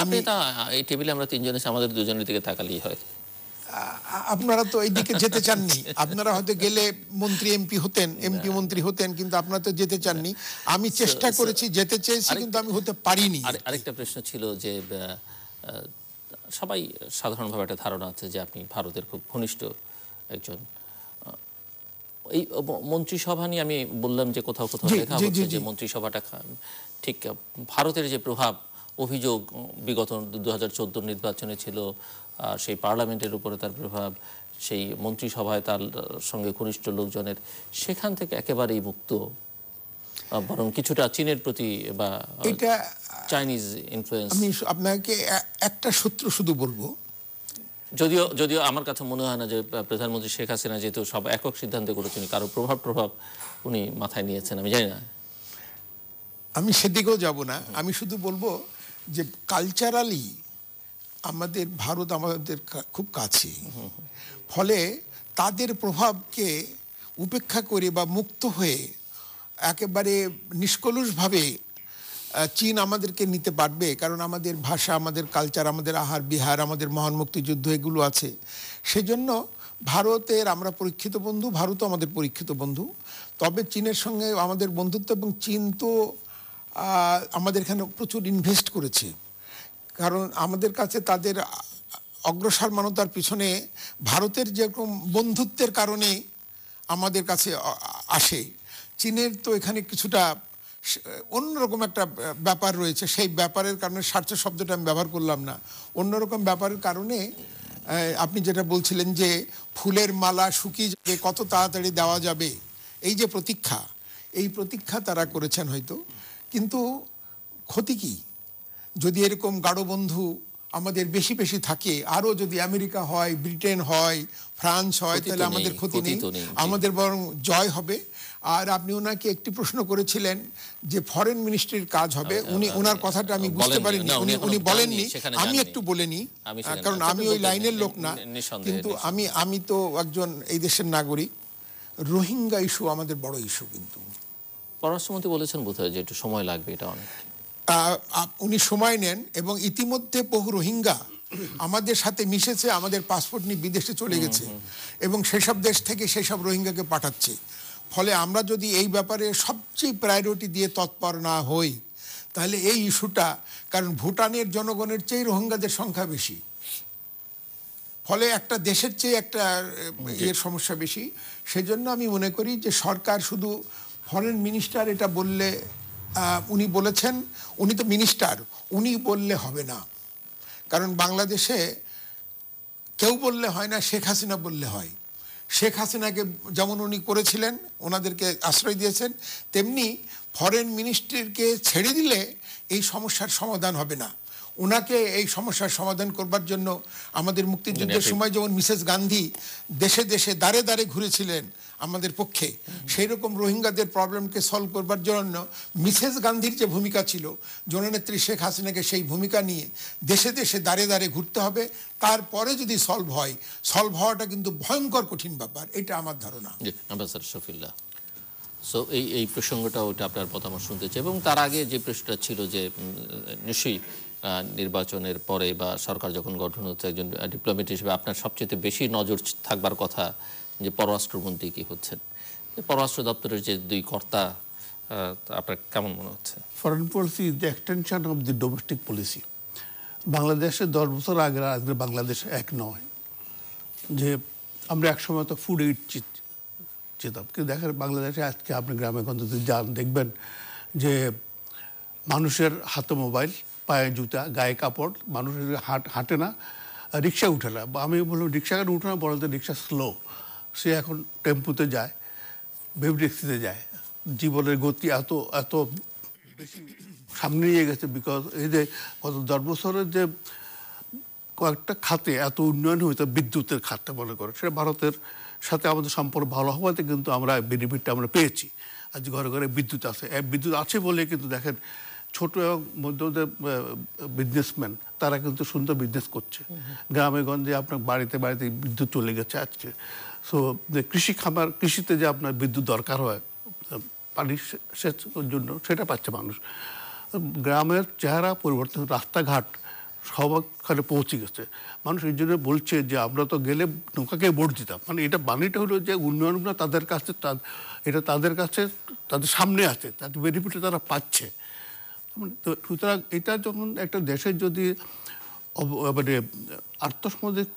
আমি এটা এই টেবিলে আমরা তিনজনে আমাদের দুজনের দিকে তাকালেই হয়
আপনারা তো এই দিকে যেতে চাননি আপনারা হয়তো গেলে মন্ত্রী এমপি হতেন এমপি মন্ত্রী হতেন কিন্তু আপনারা তো যেতে চাননি আমি চেষ্টা করেছি
যেতে চেয়েছি কিন্তু আমি হতে পারিনি আরেকটা প্রশ্ন ছিল যে সবাই সাধারণভাবে একটা ধারণা আছে যে আপনি ভারতের খুব ঘনিষ্ঠ একজন এই মন্ত্রিসভা নিয়ে আমি বললাম যে কোথাও কোথাও দেখা হচ্ছে যে মন্ত্রিসভাটা ঠিক ভারতের যে প্রভাব অভিযোগ বিগত দু নির্বাচনে ছিল সেই পার্লামেন্টের উপরে তার প্রভাব সেই মন্ত্রিসভায় তার সঙ্গে ঘনিষ্ঠ লোকজনের সেখান থেকে একেবারেই মুক্ত বরং কিছুটা চীনের প্রতি বা এটা চাইনিজ ইনফ্লুয়েন্স আমি
আপনাকে একটা
সূত্র শুধু বলবো
যদিও যদিও আমার কাছে মনে হয় না যে প্রধানমন্ত্রী শেখ হাসিনা যেহেতু সব একক সিদ্ধান্তে করেছেন কারো প্রভাব প্রভাব উনি মাথায় নিয়েছেন আমি জানি না আমি সেদিকেও যাব না আমি শুধু বলবো যে কালচারালি
আমাদের ভারত আমাদের খুব কাছে ফলে তাদের প্রভাবকে উপেক্ষা করে বা মুক্ত হয়ে একেবারে নিষ্কলুষভাবে চীন আমাদেরকে নিতে পারবে কারণ আমাদের ভাষা আমাদের কালচার আমাদের আহার বিহার আমাদের মহান মুক্তিযুদ্ধ এগুলো আছে সেজন্য ভারতের আমরা পরীক্ষিত বন্ধু ভারতও আমাদের পরীক্ষিত বন্ধু তবে চীনের সঙ্গে আমাদের বন্ধুত্ব এবং চীন তো আমাদের এখানে প্রচুর ইনভেস্ট করেছে কারণ আমাদের কাছে তাদের অগ্রসর মানতার পিছনে ভারতের যেরকম বন্ধুত্বের কারণে আমাদের কাছে আসে চীনের তো এখানে কিছুটা অন্যরকম একটা ব্যাপার রয়েছে সেই ব্যাপারের কারণে স্বার্থ শব্দটা আমি ব্যবহার করলাম না অন্যরকম ব্যাপারের কারণে আপনি যেটা বলছিলেন যে ফুলের মালা শুকিয়ে যাবে কত তাড়াতাড়ি দেওয়া যাবে এই যে প্রতীক্ষা এই প্রতীক্ষা তারা করেছেন হয়তো কিন্তু ক্ষতি কী যদি এরকম গাঢ় বন্ধু আমাদের বেশি বেশি থাকে আরও যদি আমেরিকা হয় ব্রিটেন হয় ফ্রান্স হয় তাহলে আমাদের ক্ষতি নেই আমাদের বরং জয় হবে আর আপনি ওনাকে একটি প্রশ্ন করেছিলেন যে ফরেন মিনিস্ট্রির কাজ হবে উনি ওনার কথাটা আমি বুঝতে পারিনি উনি উনি বলেননি আমি একটু বলে নিই
কারণ আমি ওই লাইনের লোক না কিন্তু
আমি আমি তো একজন এই দেশের নাগরিক রোহিঙ্গা ইস্যু আমাদের বড় ইস্যু কিন্তু
পররাষ্ট্রমন্ত্রী বলেছেন বোধহয় যে একটু সময় লাগবে এটা অনেক
উনি সময় নেন এবং ইতিমধ্যে বহু রোহিঙ্গা আমাদের সাথে মিশেছে আমাদের পাসপোর্ট নিয়ে বিদেশে চলে গেছে এবং সেসব দেশ থেকে সেসব রোহিঙ্গাকে পাঠাচ্ছে ফলে আমরা যদি এই ব্যাপারে সবচেয়ে প্রায়োরিটি দিয়ে তৎপর না হই তাহলে এই ইস্যুটা কারণ ভুটানের জনগণের চেয়ে রোহিঙ্গাদের সংখ্যা বেশি ফলে একটা দেশের চেয়ে একটা ইয়ের সমস্যা বেশি সেজন্য আমি মনে করি যে সরকার শুধু ফরেন মিনিস্টার এটা বললে উনি বলেছেন উনি তো মিনিস্টার উনি বললে হবে না কারণ বাংলাদেশে কেউ বললে হয় না শেখ হাসিনা বললে হয় শেখ হাসিনাকে যেমন উনি করেছিলেন ওনাদেরকে আশ্রয় দিয়েছেন তেমনি ফরেন মিনিস্ট্রিকে ছেড়ে দিলে এই সমস্যার সমাধান হবে না ওনাকে এই সমস্যার সমাধান করবার জন্য আমাদের মুক্তিযুদ্ধের সময় যেমন মিসেস গান্ধী দেশে দেশে দাঁড়ে দাঁড়ে ঘুরেছিলেন আমাদের পক্ষে সেই রকম রোহিঙ্গাদের প্রবলেমকে সলভ করবার জন্য মিসেস গান্ধীর যে ভূমিকা ছিল জননেত্রী শেখ হাসিনাকে সেই ভূমিকা নিয়ে দেশে দেশে দাঁড়ে দাঁড়িয়ে ঘুরতে হবে তারপরে যদি সলভ হয় সলভ হওয়াটা কিন্তু ভয়ঙ্কর কঠিন ব্যাপার এটা আমার
ধারণা শফিল্লা সো এই এই প্রসঙ্গটা ওটা আপনার মতামত শুনতে চাই এবং তার আগে যে প্রশ্নটা ছিল যে নিশ্চয়ই নির্বাচনের পরে বা সরকার যখন গঠন হচ্ছে একজন ডিপ্লোমেট হিসেবে আপনার সবচেয়ে বেশি নজর থাকবার কথা যে পররাষ্ট্রমন্ত্রী কি হচ্ছেন পররাষ্ট্র দপ্তরের যে দুই কর্তা আপনার কেমন মনে হচ্ছে
foreign policy is the extension of the domestic policy বাংলাদেশে দশ বছর আগে আজকে বাংলাদেশ এক নয় যে আমরা একসময় তো ফুড এইড চেতাম কিন্তু দেখেন বাংলাদেশে আজকে আপনি গ্রামে গঞ্জে যদি যান দেখবেন যে মানুষের হাতে মোবাইল পায়ে জুতা গায়ে কাপড় মানুষের হাট হাঁটে না রিক্সা উঠে না আমি বলবো রিক্সা কেন উঠে না বলতে রিক্সা স্লো সে এখন টেম্পুতে যায় ভেবডেক্সিতে যায় জীবনের গতি এত এত বেশি সামনে নিয়ে গেছে বিকজ এই যে গত দশ বছরের যে কয়েকটা খাতে এত উন্নয়ন হয়েছে বিদ্যুতের খাতটা মনে করে সেটা ভারতের সাথে আমাদের সম্পর্ক ভালো হওয়াতে কিন্তু আমরা বেনিফিটটা আমরা পেয়েছি আজ ঘরে ঘরে বিদ্যুৎ আছে বিদ্যুৎ আছে বলে কিন্তু দেখেন ছোট মধ্যে মধ্যদের বিজনেসম্যান তারা কিন্তু সুন্দর বিজনেস করছে গ্রামে গঞ্জে আপনার বাড়িতে বাড়িতে বিদ্যুৎ চলে গেছে আজকে সো কৃষি খামার কৃষিতে যে আপনার বিদ্যুৎ দরকার হয় পানি সেচ জন্য সেটা পাচ্ছে মানুষ গ্রামের চেহারা পরিবর্তন রাস্তাঘাট সবখানে পৌঁছে গেছে মানুষ এই জন্য বলছে যে আমরা তো গেলে নৌকাকে ভোট দিতাম মানে এটা বাণীটা হলো যে উন্নয়নগুলো তাদের কাছে এটা তাদের কাছে তাদের সামনে আছে তাদের বেনিফিটটা তারা পাচ্ছে মানে তো সুতরাং এটা যখন একটা দেশের যদি মানে আর্থসামাজিক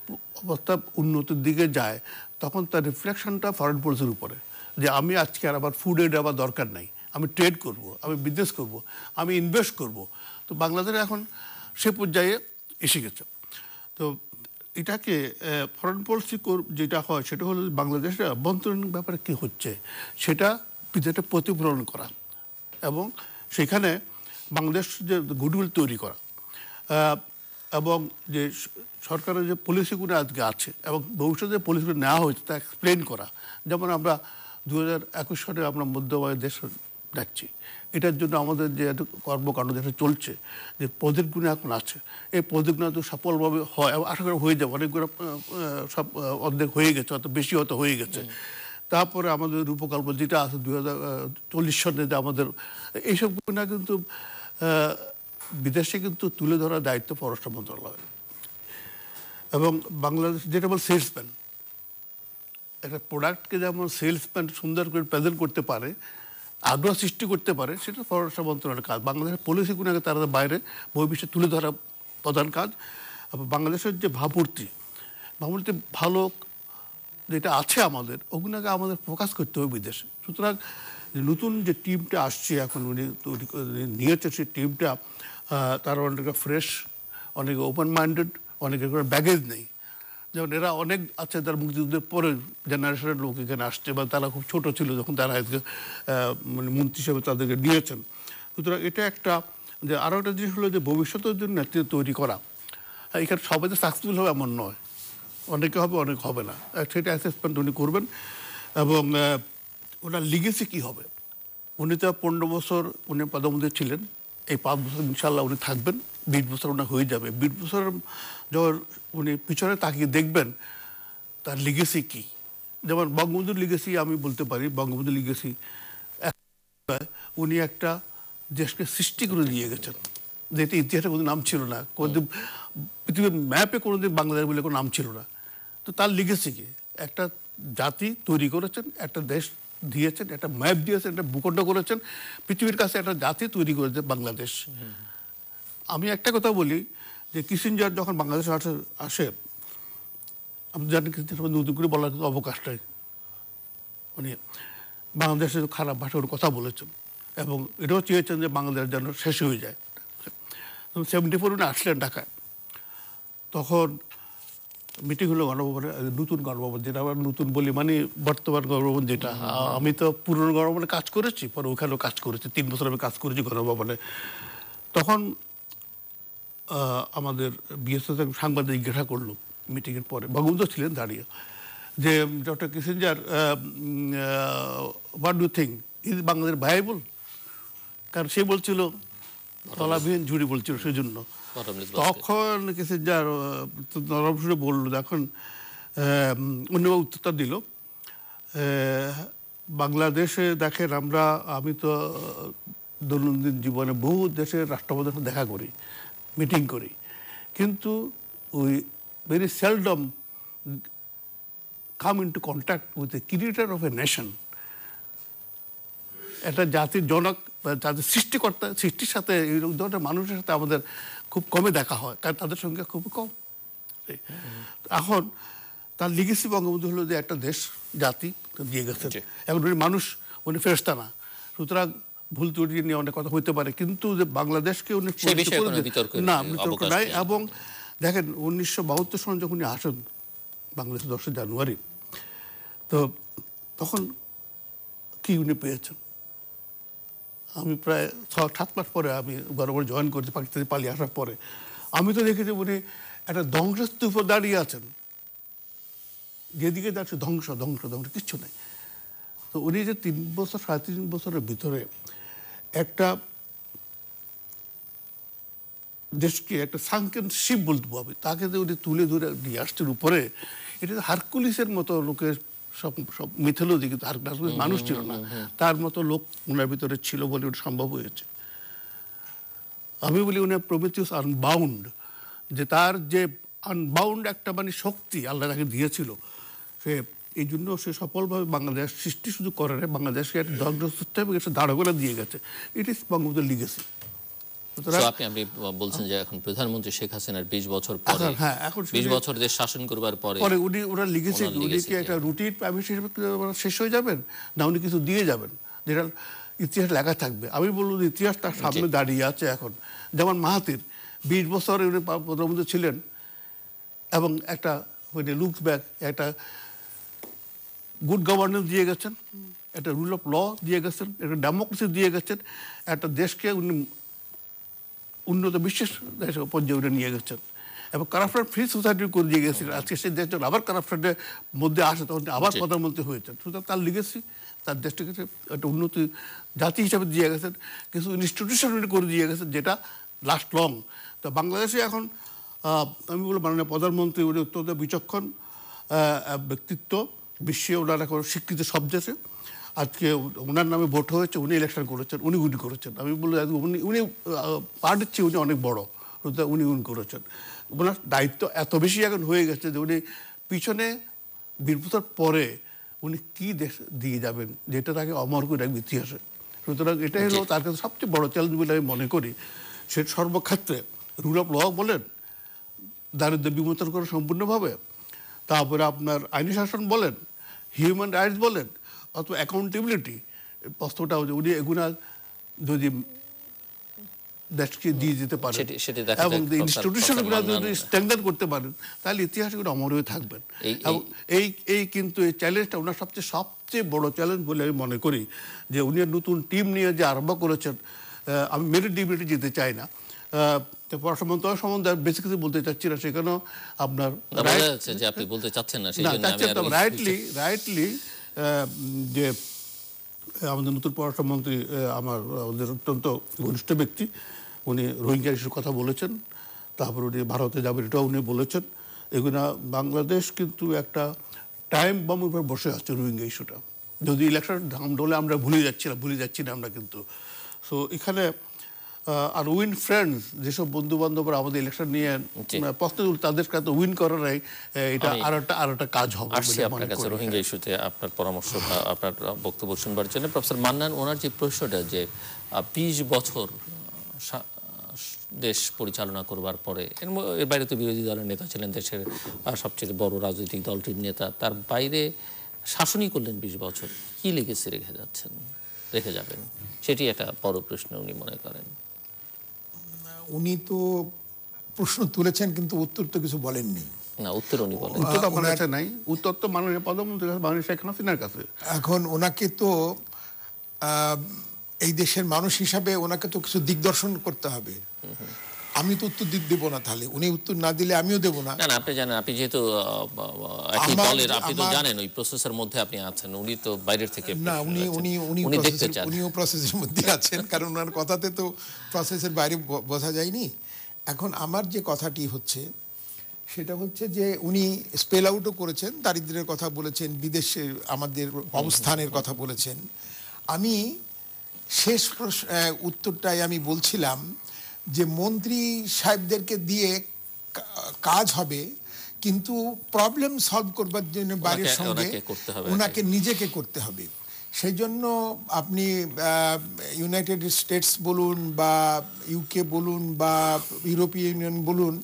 অবস্থা উন্নতির দিকে যায় তখন তার রিফ্লেকশনটা ফরেন পলিসির উপরে যে আমি আজকে আর আমার ফুড এড আবার দরকার নাই আমি ট্রেড করব আমি বিজনেস করব আমি ইনভেস্ট করব তো বাংলাদেশে এখন সে পর্যায়ে এসে গেছে তো এটাকে ফরেন পলিসি যেটা হয় সেটা হলো বাংলাদেশের অভ্যন্তরীণ ব্যাপারে কী হচ্ছে সেটা পৃথিবীটা প্রতিফলন করা এবং সেখানে বাংলাদেশ যে গুডউইল তৈরি করা এবং যে সরকারের যে পলিসিগুলো আজকে আছে এবং ভবিষ্যতে পলিসিগুলো নেওয়া হয়েছে তা এক্সপ্লেন করা যেমন আমরা দু হাজার একুশ সালে আমরা মধ্যবায় দেশ যাচ্ছি এটার জন্য আমাদের যে কর্মকাণ্ড যেটা চলছে যে প্রদীপগুলো এখন আছে এই প্রদীপগুলো তো সফলভাবে হয় এবং আশা করি হয়ে যাবে অনেকগুলো সব অর্ধেক হয়ে গেছে অত বেশি হয়তো হয়ে গেছে তারপরে আমাদের রূপকল্প যেটা আছে দু হাজার চল্লিশ সনে যে আমাদের এইসবগুলো কিন্তু বিদেশে কিন্তু তুলে ধরার দায়িত্ব পররাষ্ট্র মন্ত্রণালয় এবং বাংলাদেশ যেটা বল সেলসম্যান একটা প্রোডাক্টকে যেমন সেলসম্যান সুন্দর করে প্রেজেন্ট করতে পারে আগ্রহ সৃষ্টি করতে পারে সেটা পররাষ্ট্র মন্ত্রণালয়ের কাজ বাংলাদেশের পলিসিগুলোকে তারা বাইরে বহির্বিশ্বে তুলে ধরা প্রধান কাজ এবং বাংলাদেশের যে ভাবমূর্তি ভাবমূর্তি ভালো যেটা আছে আমাদের ওগুলোকে আমাদের প্রকাশ করতে হবে বিদেশে সুতরাং যে নতুন যে টিমটা আসছে এখন উনি নিয়েছে সেই টিমটা তারা অনেকটা ফ্রেশ অনেকে ওপেন মাইন্ডেড অনেকের কোনো ব্যাগেজ নেই যেমন এরা অনেক আছে তার মুক্তিযুদ্ধের পরে জেনারেশনের লোক এখানে আসছে বা তারা খুব ছোট ছিল যখন তারা আজকে মানে মন্ত্রী হিসেবে তাদেরকে নিয়েছেন সুতরাং এটা একটা যে আরও একটা জিনিস হলো যে ভবিষ্যতের জন্য নেতৃত্ব তৈরি করা এখানে সবাই যে সাকসেসফুল হবে এমন নয় অনেকে হবে অনেক হবে না সেটা অ্যাসেসমেন্ট উনি করবেন এবং ওনার লিগেসি কি হবে উনি তো পনেরো বছর উনি প্রধানমন্ত্রী ছিলেন এই পাঁচ বছর ইনশাল্লাহ উনি থাকবেন বিশ বছর ওনার হয়ে যাবে বিশ বছর যখন উনি পিছনে তাকিয়ে দেখবেন তার লিগেসি কি যেমন বঙ্গবন্ধুর লিগেসি আমি বলতে পারি বঙ্গবন্ধুর লিগেসি উনি একটা দেশকে সৃষ্টি করে দিয়ে গেছেন যেটি ইতিহাসে কোনো নাম ছিল না কোনোদিন পৃথিবীর ম্যাপে কোনোদিন বাংলাদেশ বলে কোনো নাম ছিল না তো তার লিগেসি কি একটা জাতি তৈরি করেছেন একটা দেশ দিয়েছেন একটা ম্যাপ দিয়েছেন একটা ভূখণ্ড করেছেন পৃথিবীর কাছে একটা জাতি তৈরি করেছে বাংলাদেশ আমি একটা কথা বলি যে কিসিঞ্জার যখন বাংলাদেশ আসে আমি জানি কিসিঞ্জার নতুন করে বলার কিন্তু অবকাশ উনি বাংলাদেশের খারাপ ভাষার কথা বলেছেন এবং এটাও চেয়েছেন যে বাংলাদেশ যেন শেষ হয়ে যায় সেভেন্টি ফোর উনি আসলেন ঢাকায় তখন মিটিং হলো গণভবনে নতুন গণভবন যেটা আমরা নতুন বলি মানে বর্তমান গণভবন যেটা আমি তো পুরনো গণভবনে কাজ করেছি পরে ওখানেও কাজ করেছি তিন বছর আমি কাজ করেছি গণভবনে তখন আমাদের বিএসএস সাংবাদিক জিজ্ঞাসা করলো মিটিংয়ের পরে ভগবন্ধ ছিলেন দাঁড়িয়ে যে doctor Kissinger what do think is Bangladesh viable কারণ সে বলছিল তলাবিহীন ঝুড়ি বলছিল সেই জন্য তখন কিসিঞ্জার নরম সুরে বলল এখন অন্যভাবে উত্তরটা দিল বাংলাদেশে দেখেন আমরা আমি তো দৈনন্দিন জীবনে বহু দেশের রাষ্ট্রপতির দেখা করি মিটিং করি কিন্তু we very seldom come into contact with a creator of a nation একটা জাতির জনক জাতির সৃষ্টিকর্তা সৃষ্টির সাথে এই ধরনের মানুষের সাথে আমাদের খুব কমে দেখা হয় কারণ তাদের সংখ্যা খুব কম এখন তার লিগেসি বঙ্গবন্ধু হলো যে একটা দেশ জাতি দিয়ে গেছে এখন মানুষ উনি ফেরস্তা না সুতরাং ভুল ত্রুটি নিয়ে অনেক কথা হইতে পারে কিন্তু যে বাংলাদেশকে উনি না বিতর্ক নাই এবং দেখেন উনিশশো বাহাত্তর সনে যখন উনি আসেন বাংলাদেশ দশই জানুয়ারি তো তখন কি উনি পেয়েছেন আমি প্রায় ছ সাত মাস পরে আমি বরাবর জয়েন করছি পাকিস্তানে পালিয়ে আসার পরে আমি তো দেখেছি উনি একটা ধ্বংসস্তূপ দাঁড়িয়ে আছেন যেদিকে দাঁড়িয়ে ধ্বংস ধ্বংস ধ্বংস কিচ্ছু নেই তো উনি যে তিন বছর সাড়ে তিন বছরের ভিতরে একটা দেশকে একটা সাংকেন শিব বলতে আমি তাকে যে উনি তুলে ধরে নিয়ে আসছেন উপরে এটা হারকুলিসের মতো লোকের সব সব মিথোলজি কিন্তু আর গ্লাসগোস মানুষ ছিল না তার মতো লোক ওনার ভিতরে ছিল বলে ওটা সম্ভব হয়েছে আমি বলি উনার প্রমিথিউস আনবাউন্ড যে তার যে আনবাউন্ড একটা মানে শক্তি আল্লাহ তাকে দিয়েছিল সে এই জন্য সে সফলভাবে বাংলাদেশ সৃষ্টি শুধু করে না বাংলাদেশকে একটা দগ্ধ এবং এসে দাঁড়গোলা দিয়ে গেছে ইট ইস বঙ্গবন্ধুর
লিগেসি আপনি আপনি বলছেন যে এখন প্রধানমন্ত্রী শেখ হাসিনার বছর পরে হ্যাঁ, বছর দেশ শাসন করবার পরে
উনি ওরা লিখেছে উনি কি একটা রুটিন প্রাইম মিনিস্টার শেষ হয়ে যাবেন না উনি কিছু দিয়ে যাবেন যেটা ইতিহাস লেখা থাকবে আমি বলবো ইতিহাস তার সামনে দাঁড়িয়ে আছে এখন যেমন মাহাতির বিশ বছর উনি প্রধানমন্ত্রী ছিলেন এবং একটা লুক ব্যাক একটা গুড গভর্নেন্স দিয়ে গেছেন একটা রুল অফ ল দিয়ে গেছেন একটা ডেমোক্রেসি দিয়ে গেছেন একটা দেশকে উনি উন্নত বিশ্বের দেশে পর্যায়ে নিয়ে গেছেন এবং কারাপ্টার ফ্রি সোসাইটি করে দিয়ে গেছিল আজকে সেই দেশ যখন আবার কারাপ্টারের মধ্যে আসে তখন আবার প্রধানমন্ত্রী হয়েছেন সুতরাং তার লিগেছি তার দেশটাকে একটা উন্নতি জাতি হিসাবে দিয়ে গেছেন কিছু ইনস্টিটিউশন করে দিয়ে গেছেন যেটা লাস্ট লং তো বাংলাদেশে এখন আমি বলবো মাননীয় প্রধানমন্ত্রী উনি অত্যন্ত বিচক্ষণ ব্যক্তিত্ব বিশ্বে ওনারা স্বীকৃত সব দেশে আজকে ওনার নামে ভোট হয়েছে উনি ইলেকশন করেছেন উনি উনি করেছেন আমি বলি উনি উনি পার্টির চেয়ে উনি অনেক বড় উনি উনি করেছেন ওনার দায়িত্ব এত বেশি এখন হয়ে গেছে যে উনি পিছনে বীরপুতার পরে উনি কি দেশ দিয়ে যাবেন যেটা তাকে অমর করে রাখবে ইতিহাসে সুতরাং এটাই হলো তার কাছে সবচেয়ে বড় চ্যালেঞ্জ বলে আমি মনে করি সে সর্বক্ষেত্রে রুল অফ ল বলেন দারিদ্র বিমোচন করে সম্পূর্ণভাবে তারপরে আপনার আইনি শাসন বলেন হিউম্যান রাইটস বলেন অথবা অ্যাকাউন্টেবিলিটি প্রশ্নটা উনি এগুলা যদি দেশকে দিয়ে এবং ইনস্টিটিউশনগুলো যদি করতে পারেন তাহলে অমর হয়ে থাকবেন এবং এই এই কিন্তু এই চ্যালেঞ্জটা ওনার সবচেয়ে সবচেয়ে বড় চ্যালেঞ্জ বলে আমি মনে করি যে উনি নতুন টিম নিয়ে যে আরম্ভ করেছেন আমি মেরিট ডিবিটি যেতে চাই না পড়াশোনা সম্বন্ধে বেশি কিছু বলতে চাচ্ছি না সেখানে আপনার রাইটলি রাইটলি যে আমাদের নতুন পররাষ্ট্রমন্ত্রী আমার আমাদের অত্যন্ত ঘনিষ্ঠ ব্যক্তি উনি রোহিঙ্গা ইস্যুর কথা বলেছেন তারপর উনি ভারতে যাবে এটাও উনি বলেছেন এগুলো বাংলাদেশ কিন্তু একটা টাইম বম উপর বসে আছে রোহিঙ্গা ইস্যুটা যদি ইলেকশন ধাম আমরা ভুলে যাচ্ছি না ভুলে যাচ্ছি না আমরা কিন্তু সো এখানে আর উইন ফ্রেন্ডস যেসব বন্ধু বান্ধবরা আমাদের ইলেকশন নিয়ে প্রশ্ন তুল তাদের কাছে উইন করার এটা আর একটা আর একটা কাজ হবে আসছি আপনার কাছে রোহিঙ্গা
ইস্যুতে আপনার পরামর্শ আপনার বক্তব্য শুনবার জন্য প্রফেসর মান্নান ওনার যে প্রশ্নটা যে বিশ বছর দেশ পরিচালনা করবার পরে এর বাইরে তো বিরোধী দলের নেতা ছিলেন দেশের সবচেয়ে বড় রাজনৈতিক দলটির নেতা তার বাইরে শাসনই করলেন বিশ বছর কি লেগেছে রেখে যাচ্ছেন রেখে যাবেন সেটি একটা বড় প্রশ্ন উনি মনে করেন
উনি তো প্রশ্ন তুলেছেন কিন্তু উত্তর তো কিছু
বলেননি
নাই উত্তর তো কাছে
এখন ওনাকে তো এই দেশের মানুষ হিসাবে ওনাকে তো কিছু দিগদর্শন করতে হবে আমি তো উত্তর দেবো না তাহলে উনি উত্তর না দিলে আমিও দেবো না
না আপনি জানেন আপনি যেহেতু একই দলের আপনি তো জানেন ওই প্রসেসের মধ্যে আপনি আছেন উনি তো বাইরের থেকে
না উনি উনি উনি দেখতে চান উনিও প্রসেসের মধ্যে আছেন কারণ ওনার কথাতে তো প্রসেসের বাইরে বোঝা যায়নি এখন আমার যে কথাটি হচ্ছে সেটা হচ্ছে যে উনি স্পেল আউটও করেছেন দারিদ্রের কথা বলেছেন বিদেশের আমাদের অবস্থানের কথা বলেছেন আমি শেষ উত্তরটাই আমি বলছিলাম যে মন্ত্রী সাহেবদেরকে দিয়ে কাজ হবে কিন্তু প্রবলেম সলভ করবার জন্য বাড়ির সঙ্গে ওনাকে নিজেকে করতে হবে সেই জন্য আপনি ইউনাইটেড স্টেটস বলুন বা ইউকে বলুন বা ইউরোপীয় ইউনিয়ন বলুন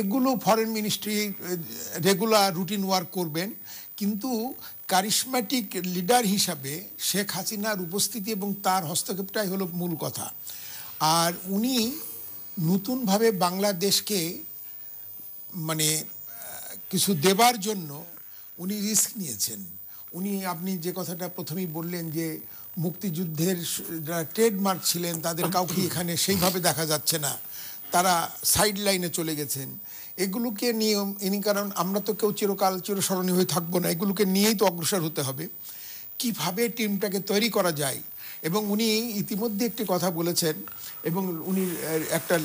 এগুলো foreign ministry regular routine work করবেন কিন্তু কারিশম্যাটিক লিডার হিসাবে শেখ হাসিনার উপস্থিতি এবং তার হস্তক্ষেপটাই হলো মূল কথা আর উনি নতুনভাবে বাংলাদেশকে মানে কিছু দেবার জন্য উনি রিস্ক নিয়েছেন উনি আপনি যে কথাটা প্রথমেই বললেন যে মুক্তিযুদ্ধের যারা ট্রেডমার্ক ছিলেন তাদের কাউকে এখানে সেইভাবে দেখা যাচ্ছে না তারা সাইড লাইনে চলে গেছেন এগুলোকে নিয়ম ইনি কারণ আমরা তো কেউ চিরকাল চিরস্মরণীয় হয়ে থাকবো না এগুলোকে নিয়েই তো অগ্রসর হতে হবে কিভাবে টিমটাকে তৈরি করা যায় এবং উনি ইতিমধ্যে একটি কথা বলেছেন এবং উনি একটা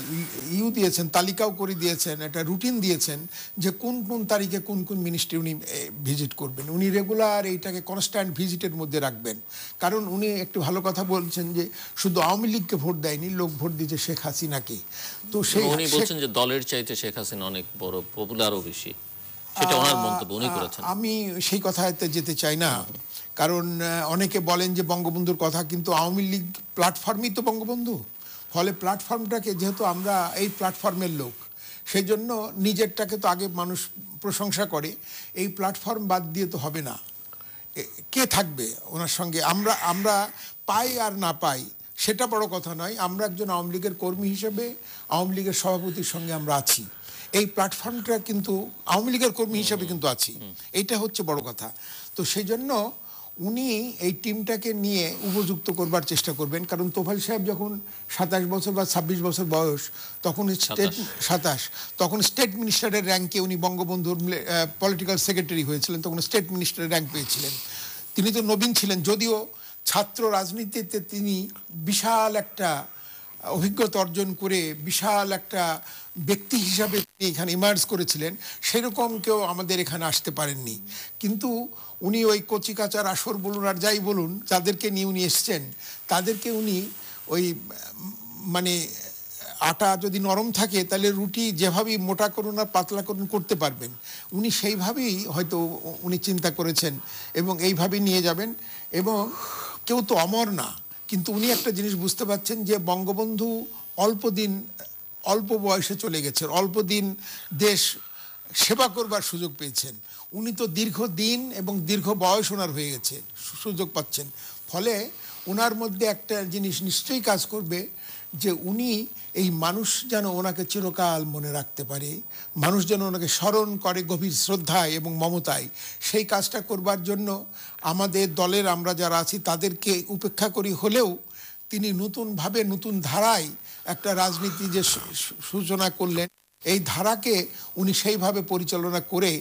ইউ দিয়েছেন তালিকাও করে দিয়েছেন একটা রুটিন দিয়েছেন যে কোন কোন তারিখে কোন কোন মিনিস্ট্রি উনি ভিজিট করবেন উনি রেগুলার এইটাকে কনস্ট্যান্ট ভিজিটের মধ্যে রাখবেন কারণ উনি একটি ভালো কথা বলছেন যে শুধু আওয়ামী লীগকে ভোট দেয়নি লোক ভোট দিয়েছে শেখ হাসিনাকে তো সেই উনি বলছেন
যে দলের চাইতে শেখ হাসিনা অনেক বড় পপুলারও বেশি
সেটা ওনার মন্তব্য উনি করেছেন আমি সেই কথাতে যেতে চাই না কারণ অনেকে বলেন যে বঙ্গবন্ধুর কথা কিন্তু আওয়ামী লীগ প্ল্যাটফর্মই তো বঙ্গবন্ধু ফলে প্ল্যাটফর্মটাকে যেহেতু আমরা এই প্ল্যাটফর্মের লোক সেই জন্য নিজেরটাকে তো আগে মানুষ প্রশংসা করে এই প্ল্যাটফর্ম বাদ দিয়ে তো হবে না কে থাকবে ওনার সঙ্গে আমরা আমরা পাই আর না পাই সেটা বড় কথা নয় আমরা একজন আওয়ামী লীগের কর্মী হিসেবে আওয়ামী লীগের সভাপতির সঙ্গে আমরা আছি এই প্ল্যাটফর্মটা কিন্তু আওয়ামী লীগের কর্মী হিসেবে কিন্তু আছি এইটা হচ্ছে বড় কথা তো সেই জন্য উনি এই টিমটাকে নিয়ে উপযুক্ত করবার চেষ্টা করবেন কারণ তোফাল সাহেব যখন সাতাশ বছর বা ছাব্বিশ বছর বয়স তখন স্টেট সাতাশ তখন স্টেট মিনিস্টারের র্যাঙ্কে উনি বঙ্গবন্ধুর পলিটিক্যাল সেক্রেটারি হয়েছিলেন তখন স্টেট মিনিস্টারের র্যাঙ্ক পেয়েছিলেন তিনি তো নবীন ছিলেন যদিও ছাত্র রাজনীতিতে তিনি বিশাল একটা অভিজ্ঞতা অর্জন করে বিশাল একটা ব্যক্তি হিসাবে তিনি এখানে ইমার্জ করেছিলেন সেরকম কেউ আমাদের এখানে আসতে পারেননি কিন্তু উনি ওই কচিকাচার আসর বলুন আর যাই বলুন যাদেরকে নিয়ে উনি এসছেন তাদেরকে উনি ওই মানে আটা যদি নরম থাকে তাহলে রুটি যেভাবেই মোটা করুন আর পাতলা করুন করতে পারবেন উনি সেইভাবেই হয়তো উনি চিন্তা করেছেন এবং এইভাবেই নিয়ে যাবেন এবং কেউ তো অমর না কিন্তু উনি একটা জিনিস বুঝতে পারছেন যে বঙ্গবন্ধু অল্প দিন অল্প বয়সে চলে গেছেন অল্প দিন দেশ সেবা করবার সুযোগ পেয়েছেন উনি তো দীর্ঘ দিন এবং দীর্ঘ বয়স ওনার হয়ে গেছে সুযোগ পাচ্ছেন ফলে ওনার মধ্যে একটা জিনিস নিশ্চয়ই কাজ করবে যে উনি এই মানুষ যেন ওনাকে চিরকাল মনে রাখতে পারে মানুষ যেন ওনাকে স্মরণ করে গভীর শ্রদ্ধায় এবং মমতায় সেই কাজটা করবার জন্য আমাদের দলের আমরা যারা আছি তাদেরকে উপেক্ষা করি হলেও তিনি নতুনভাবে নতুন ধারায় একটা রাজনীতি যে সূচনা করলেন এই ধারাকে উনি সেইভাবে পরিচালনা করে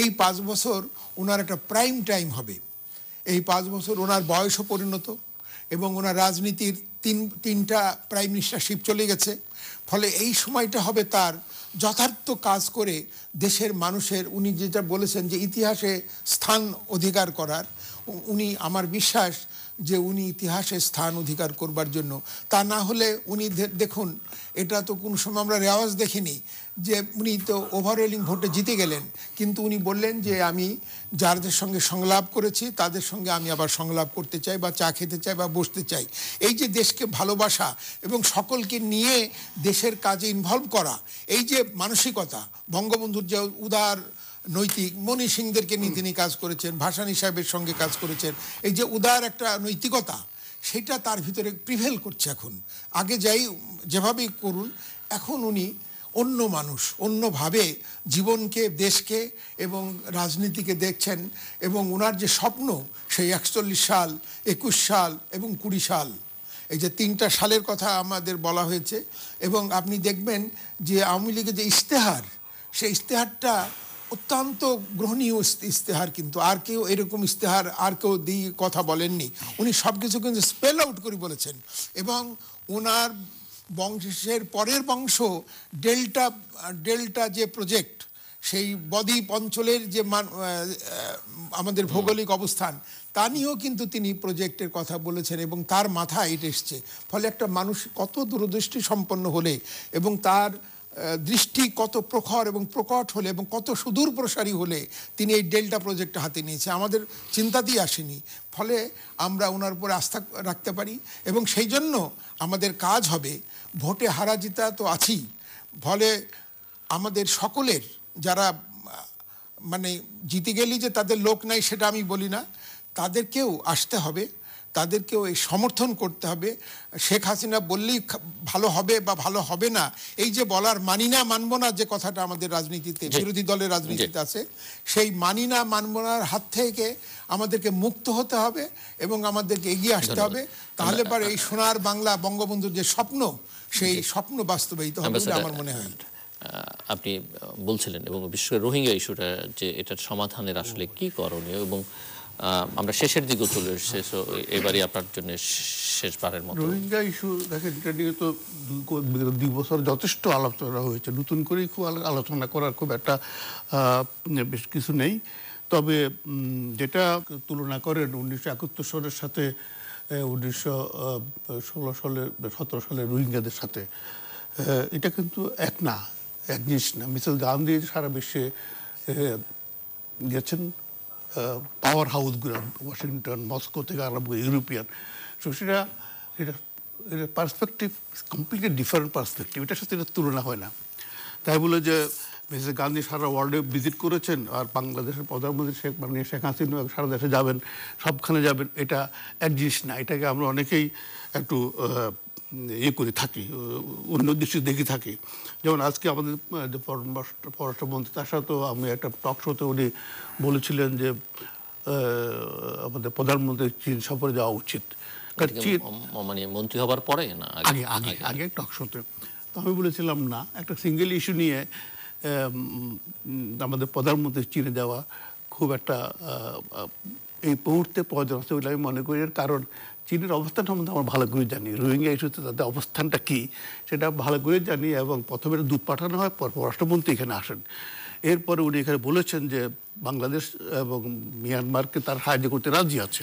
এই পাঁচ বছর ওনার একটা প্রাইম টাইম হবে এই পাঁচ বছর ওনার বয়সও পরিণত এবং ওনার রাজনীতির তিন তিনটা প্রাইম মিনিস্টারশিপ চলে গেছে ফলে এই সময়টা হবে তার যথার্থ কাজ করে দেশের মানুষের উনি যেটা বলেছেন যে ইতিহাসে স্থান অধিকার করার উনি আমার বিশ্বাস যে উনি ইতিহাসে স্থান অধিকার করবার জন্য তা না হলে উনি দেখুন এটা তো কোনো সময় আমরা রেওয়াজ দেখিনি যে উনি তো ওভারওয়েলিং ভোটে জিতে গেলেন কিন্তু উনি বললেন যে আমি যাদের সঙ্গে সংলাপ করেছি তাদের সঙ্গে আমি আবার সংলাপ করতে চাই বা চা খেতে চাই বা বসতে চাই এই যে দেশকে ভালোবাসা এবং সকলকে নিয়ে দেশের কাজে ইনভলভ করা এই যে মানসিকতা বঙ্গবন্ধুর যে উদার নৈতিক মণি সিংদেরকে নিয়ে তিনি কাজ করেছেন ভাষানি সাহেবের সঙ্গে কাজ করেছেন এই যে উদার একটা নৈতিকতা সেটা তার ভিতরে প্রিভেল করছে এখন আগে যাই যেভাবেই করুন এখন উনি অন্য মানুষ অন্যভাবে জীবনকে দেশকে এবং রাজনীতিকে দেখছেন এবং ওনার যে স্বপ্ন সেই একচল্লিশ সাল একুশ সাল এবং কুড়ি সাল এই যে তিনটা সালের কথা আমাদের বলা হয়েছে এবং আপনি দেখবেন যে আওয়ামী লীগের যে ইশতেহার সেই ইশতেহারটা অত্যন্ত গ্রহণীয় ইশতেহার কিন্তু আর কেউ এরকম ইশতেহার আর কেউ দিয়ে কথা বলেননি উনি সব কিছু কিন্তু স্পেল আউট করে বলেছেন এবং ওনার বংশের পরের বংশ ডেল্টা ডেল্টা যে প্রজেক্ট সেই বদ্বীপ অঞ্চলের যে আমাদের ভৌগোলিক অবস্থান তা নিয়েও কিন্তু তিনি প্রজেক্টের কথা বলেছেন এবং তার মাথা এট এসছে ফলে একটা মানুষ কত দূরদৃষ্টি সম্পন্ন হলে এবং তার দৃষ্টি কত প্রখর এবং প্রকট হলে এবং কত সুদূর প্রসারী হলে তিনি এই ডেল্টা প্রজেক্টটা হাতে নিয়েছে আমাদের চিন্তাতেই আসেনি ফলে আমরা ওনার উপর আস্থা রাখতে পারি এবং সেই জন্য আমাদের কাজ হবে ভোটে হারা জিতা তো আছেই ফলে আমাদের সকলের যারা মানে জিতে গেলেই যে তাদের লোক নাই সেটা আমি বলি না তাদেরকেও আসতে হবে তাদেরকেও এই সমর্থন করতে হবে শেখ হাসিনা বললেই ভালো হবে বা ভালো হবে না এই যে বলার মানি না মানব না যে কথাটা আমাদের রাজনীতিতে বিরোধী দলের রাজনীতিতে আছে সেই মানি না মানব নার হাত থেকে আমাদেরকে মুক্ত হতে হবে এবং আমাদেরকে এগিয়ে আসতে হবে তাহলে পরে এই সোনার বাংলা বঙ্গবন্ধুর যে স্বপ্ন
সেই স্বপ্ন বাস্তবায়িত হবে আমার মনে হয় আপনি বলছিলেন এবং বিশ্ব রোহিঙ্গা ইস্যুটা যে এটার সমাধানের আসলে কি করণীয় এবং আমরা শেষের দিকে চলে এসেছি এবারে আপনার জন্য শেষবারের মতো
রোহিঙ্গা ইস্যু দেখেন এটা নিয়ে তো দুই বছর যথেষ্ট আলোচনা হয়েছে নতুন করে খুব আলোচনা করার খুব একটা বেশ কিছু নেই তবে যেটা তুলনা করেন উনিশশো একাত্তর সালের সাথে উনিশশো ষোলো সালে সতেরো সালে রোহিঙ্গাদের সাথে এটা কিন্তু এক না এক জিনিস না মিসেল গান্ধী সারা বিশ্বে গেছেন পাওয়ার হাউসগুলো ওয়াশিংটন মস্কো থেকে আরম্ভ করে ইউরোপিয়ান সো সেটা এটা এটা পার্সপেক্টিভ কমপ্লিটলি ডিফারেন্ট পার্সপেক্টিভ এটার সাথে এটা তুলনা হয় না তাই বলে যে মিসেস গান্ধী সারা ওয়ার্ল্ডে ভিজিট করেছেন আর বাংলাদেশের প্রধানমন্ত্রী শেখ মানে শেখ হাসিনা সারা দেশে যাবেন সবখানে যাবেন এটা এক জিনিস না এটাকে আমরা অনেকেই একটু ইয়ে করে থাকি অন্য দৃষ্টি দেখে থাকি যেমন আজকে আমাদের পররাষ্ট্র পররাষ্ট্রমন্ত্রী তার সাথেও আমি একটা টক শোতে উনি বলেছিলেন যে আমাদের প্রধানমন্ত্রী চীন সফরে যাওয়া উচিত কারণ চীন
মানে মন্ত্রী হবার পরে না আগে আগে আগে টক
শোতে তো আমি বলেছিলাম না একটা সিঙ্গেল ইস্যু নিয়ে আমাদের প্রধানমন্ত্রী চিনে দেওয়া খুব একটা এই মুহূর্তে আছে বলে আমি মনে করি এর কারণ চীনের অবস্থান সম্বন্ধে আমরা ভালো করে জানি রোহিঙ্গা ইস্যুতে তাদের অবস্থানটা কী সেটা ভালো করে জানি এবং প্রথমে দূত পাঠানো হয় পর পররাষ্ট্রমন্ত্রী এখানে আসেন এরপরে উনি এখানে বলেছেন যে বাংলাদেশ এবং মিয়ানমারকে তার সাহায্য করতে রাজি আছে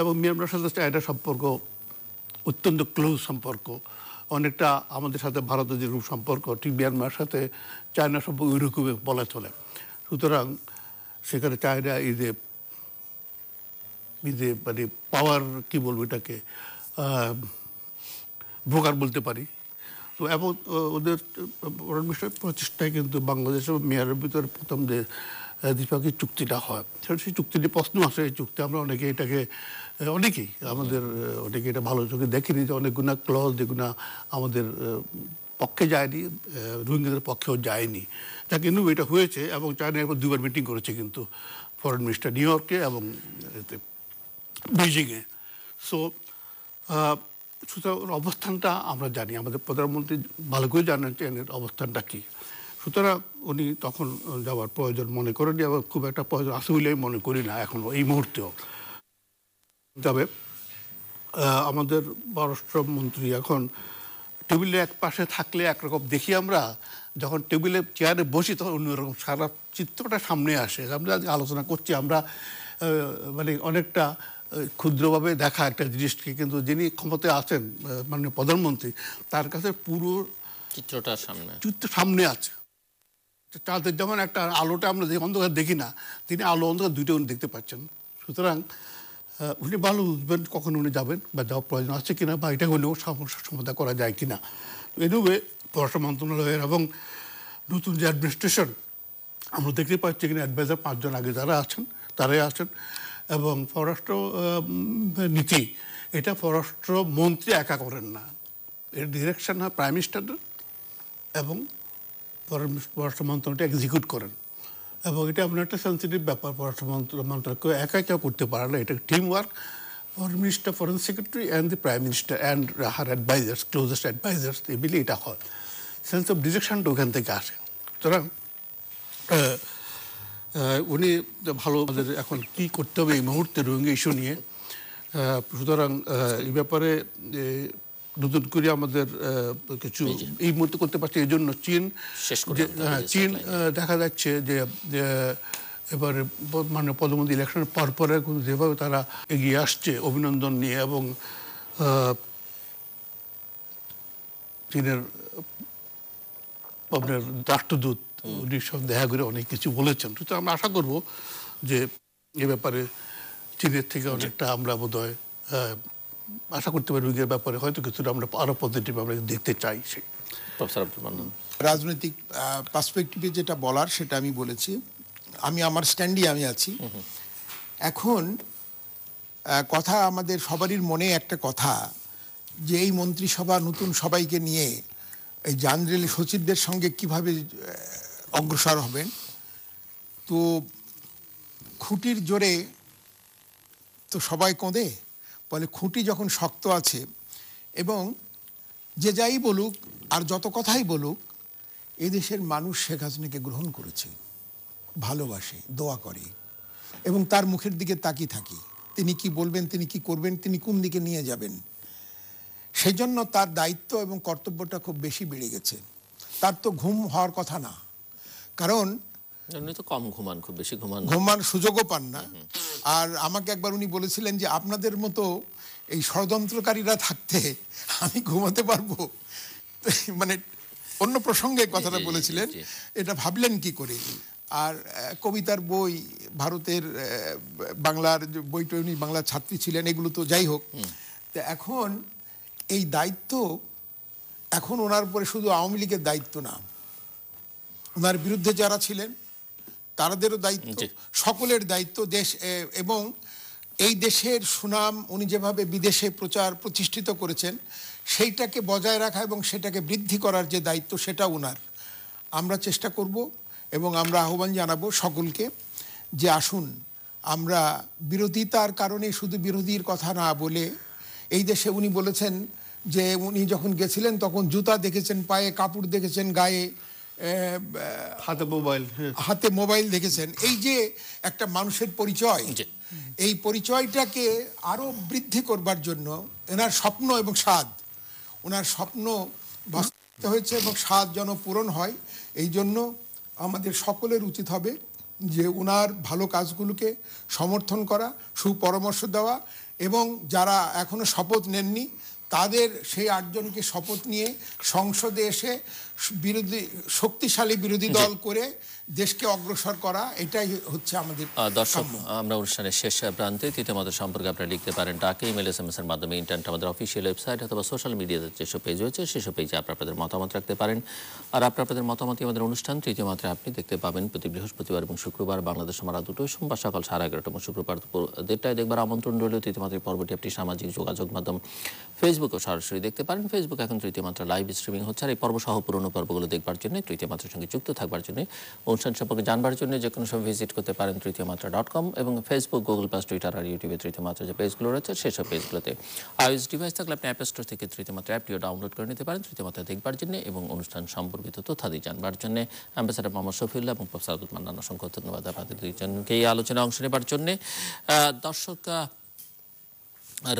এবং মিয়ানমার সাথে একটা সম্পর্ক অত্যন্ত ক্লোজ সম্পর্ক অনেকটা আমাদের সাথে ভারতের যেরকম সম্পর্ক ঠিক মিয়ানমার সাথে চায়না সম্পর্ক ওইরকমই বলা চলে সুতরাং সেখানে চায়না এই যে মানে পাওয়ার কি বলবো এটাকে ভোগার বলতে পারি তো এবং ওদের প্রচেষ্টায় কিন্তু বাংলাদেশ মেয়ারের ভিতরে প্রথম যে দ্বিপাক্ষিক চুক্তিটা হয় সেই চুক্তিটি প্রশ্ন আসে এই চুক্তি আমরা অনেকে এটাকে অনেকেই আমাদের অনেকে এটা ভালো চোখে দেখেনি যে অনেকগুনা ক্লজ যেগুলো আমাদের পক্ষে যায়নি রোহিঙ্গাদের পক্ষেও যায়নি তা কিন্তু এটা হয়েছে এবং চায়না এরপর দুবার মিটিং করেছে কিন্তু ফরেন মিনিস্টার নিউ ইয়র্কে এবং এতে বেজিংয়ে সো সুতরাং অবস্থানটা আমরা জানি আমাদের প্রধানমন্ত্রী ভালো করে জানেন চায়নার অবস্থানটা কী সুতরাং উনি তখন যাওয়ার প্রয়োজন মনে করেন আবার খুব একটা প্রয়োজন আছে বলে মনে করি না এখনও এই মুহূর্তেও তবে আমাদের পররাষ্ট্রমন্ত্রী এখন টেবিলে এক পাশে থাকলে একরকম দেখি আমরা যখন টেবিলে চেয়ারে বসি তখন অন্যরকম সারা চিত্রটা সামনে আসে আমরা আলোচনা করছি আমরা মানে অনেকটা ক্ষুদ্রভাবে দেখা একটা জিনিসকে কিন্তু যিনি ক্ষমতায় আছেন মানে প্রধানমন্ত্রী তার কাছে পুরো
চিত্রটা সামনে
চিত্র সামনে আছে তাদের যখন একটা আলোটা আমরা অন্ধকার দেখি না তিনি আলো অন্ধকার দুইটা উনি দেখতে পাচ্ছেন সুতরাং উনি ভালো বুঝবেন কখন উনি যাবেন বা যাওয়ার প্রয়োজন আছে কিনা বা এটা হলেও সমস্যার সমাধান করা যায় কিনা এভাবে পররাষ্ট্র মন্ত্রণালয়ের এবং নতুন যে অ্যাডমিনিস্ট্রেশন আমরা দেখতে পাচ্ছি কিনা অ্যাডভাইজার পাঁচজন আগে যারা আছেন তারাই আছেন এবং পররাষ্ট্র নীতি এটা পররাষ্ট্র মন্ত্রী একা করেন না এর ডিরেকশন হয় প্রাইম মিনিস্টারের এবং পররাষ্ট্র মন্ত্রণালয়টা এক্সিকিউট করেন এবং এটা আপনার একটা সেন্সিটিভ ব্যাপার পররাষ্ট্র মন্ত্রণালয় একা কেউ করতে পারে না এটা team work foreign minister foreign secretary and the prime minister and her advisers closest advisers এগুলি এটা হয় সেন্স অফ ডিরেকশনটা ওখান থেকে আসে সুতরাং উনি ভালো আমাদের এখন কি করতে হবে এই মুহূর্তে রোহিঙ্গা ইস্যু নিয়ে সুতরাং এই ব্যাপারে নতুন করে আমাদের কিছু এই মুহূর্তে করতে পারছে এই জন্য চীন হ্যাঁ, চীন দেখা যাচ্ছে যে এবার মানে পদমন্ত্রী ইলেকশনের পরপরে যেভাবে তারা এগিয়ে আসছে অভিনন্দন নিয়ে এবং চীনের আপনার রাষ্ট্রদূত উনি সব দেখা করে অনেক কিছু বলেছেন তো আমরা আশা করব যে এ ব্যাপারে চীনের থেকে অনেকটা আমরা বোধ আশা করতে পারি রোগীর ব্যাপারে হয়তো কিছুটা আমরা আরো পজিটিভ আমরা দেখতে চাই সেই রাজনৈতিক পার্সপেক্টিভে যেটা বলার সেটা আমি বলেছি
আমি আমার স্ট্যান্ডে আমি আছি এখন কথা আমাদের সবারই মনে একটা কথা যে এই মন্ত্রিসভা নতুন সবাইকে নিয়ে এই জানরেল সচিবদের সঙ্গে কিভাবে অগ্রসর হবেন তো খুঁটির জোরে তো সবাই কোঁদে ফলে খুঁটি যখন শক্ত আছে এবং যে যাই বলুক আর যত কথাই বলুক এদেশের মানুষ শেখ হাসিনাকে গ্রহণ করেছে ভালোবাসে দোয়া করে এবং তার মুখের দিকে তাকিয়ে থাকি তিনি কি বলবেন তিনি কি করবেন তিনি কোন দিকে নিয়ে যাবেন সেই জন্য তার দায়িত্ব এবং কর্তব্যটা খুব বেশি বেড়ে গেছে তার তো ঘুম হওয়ার কথা না কারণ
তো কম ঘুমান খুব বেশি ঘুমান ঘুমান
সুযোগও পান না আর আমাকে একবার উনি বলেছিলেন যে আপনাদের মতো এই ষড়যন্ত্রকারীরা থাকতে আমি ঘুমাতে পারবো মানে অন্য প্রসঙ্গে কথাটা বলেছিলেন এটা ভাবলেন কি করে আর কবিতার বই ভারতের বাংলার বই উনি বাংলার ছাত্রী ছিলেন এগুলো তো যাই হোক তো এখন এই দায়িত্ব এখন ওনার পরে শুধু আওয়ামী লীগের দায়িত্ব না ওনার বিরুদ্ধে যারা ছিলেন তারাদেরও দায়িত্ব সকলের দায়িত্ব দেশ এবং এই দেশের সুনাম উনি যেভাবে বিদেশে প্রচার প্রতিষ্ঠিত করেছেন সেইটাকে বজায় রাখা এবং সেটাকে বৃদ্ধি করার যে দায়িত্ব সেটা ওনার আমরা চেষ্টা করব এবং আমরা আহ্বান জানাবো সকলকে যে আসুন আমরা বিরোধিতার কারণে শুধু বিরোধীর কথা না বলে এই দেশে উনি বলেছেন যে উনি যখন গেছিলেন তখন জুতা দেখেছেন পায়ে কাপড় দেখেছেন গায়ে হাতে মোবাইল হ্যাঁ। হাতে মোবাইল দেখেছেন এই যে একটা মানুষের পরিচয় এই পরিচয়টাকে আরও বৃদ্ধি করবার জন্য এনার স্বপ্ন এবং স্বাদ ওনার স্বপ্ন বাস্তবিত হয়েছে এবং স্বাদ যেন পূরণ হয় এই জন্য আমাদের সকলের উচিত হবে যে ওনার ভালো কাজগুলোকে সমর্থন করা সুপরামর্শ দেওয়া এবং যারা এখনো শপথ নেননি তাদের সেই আটজনকে শপথ নিয়ে সংসদে এসে বিরোধী শক্তিশালী বিরোধী দল করে দেশকে অগ্রসর করা এটাই হচ্ছে আমাদের
দর্শক আমরা অনুষ্ঠানের শেষ প্রান্তে তৃতীয় মতো সম্পর্কে আপনারা লিখতে পারেন ডাকে ইমেল এস এম এস এর মাধ্যমে ইন্টারনেট আমাদের অফিসিয়াল ওয়েবসাইট অথবা সোশ্যাল মিডিয়াতে যেসব পেজ হয়েছে সেসব পেজে আপনারা আপনাদের মতামত রাখতে পারেন আর আপনারা আপনাদের মতামতই আমাদের অনুষ্ঠান তৃতীয় মাত্রায় আপনি দেখতে পাবেন প্রতি বৃহস্পতিবার এবং শুক্রবার বাংলাদেশ মারা দুটোই সোমবার সকাল সাড়ে এগারোটা এবং শুক্রবার দুপুর দেড়টায় দেখবার আমন্ত্রণ রইল তৃতীয় মাত্রার পর্বটি আপনি সামাজিক যোগাযোগ মাধ্যম ফেসবুকেও সরাসরি দেখতে পারেন ফেসবুক এখন তৃতীয় মাত্রা লাইভ স্ট্রিমিং হচ্ছে আর এই পর্ব সহ পুরনো পর্বগুলো দেখবার জন্য তৃতীয় মাত্রার সঙ্গে যুক্ত থাকবার জন্য অনুষ্ঠান সম্পর্কে জানবার জন্য যে কোনো সময় ভিজিট করতে পারেন তৃতীয় মাত্রা ডট কম এবং ফেসবুক গুগল প্লাস টুইটার আর ইউটিউবে তৃতীয় মাত্রা যে পেজগুলো রয়েছে সেসব পেজগুলোতে আইওএস ডিভাইস থাকলে আপনি অ্যাপ স্টোর থেকে তৃতীয় মাত্রা অ্যাপটিও ডাউনলোড করে নিতে পারেন তৃতীয় মাত্রা দেখবার জন্য এবং অনুষ্ঠান সম্পর্কিত তথ্যাদি জানবার জন্য অ্যাম্বাসাডার মোহাম্মদ শফিউল্লাহ এবং প্রসাদুল মান্নান অসংখ্য ধন্যবাদ আপনাদের দুইজনকে এই আলোচনায় অংশ নেবার জন্য দর্শক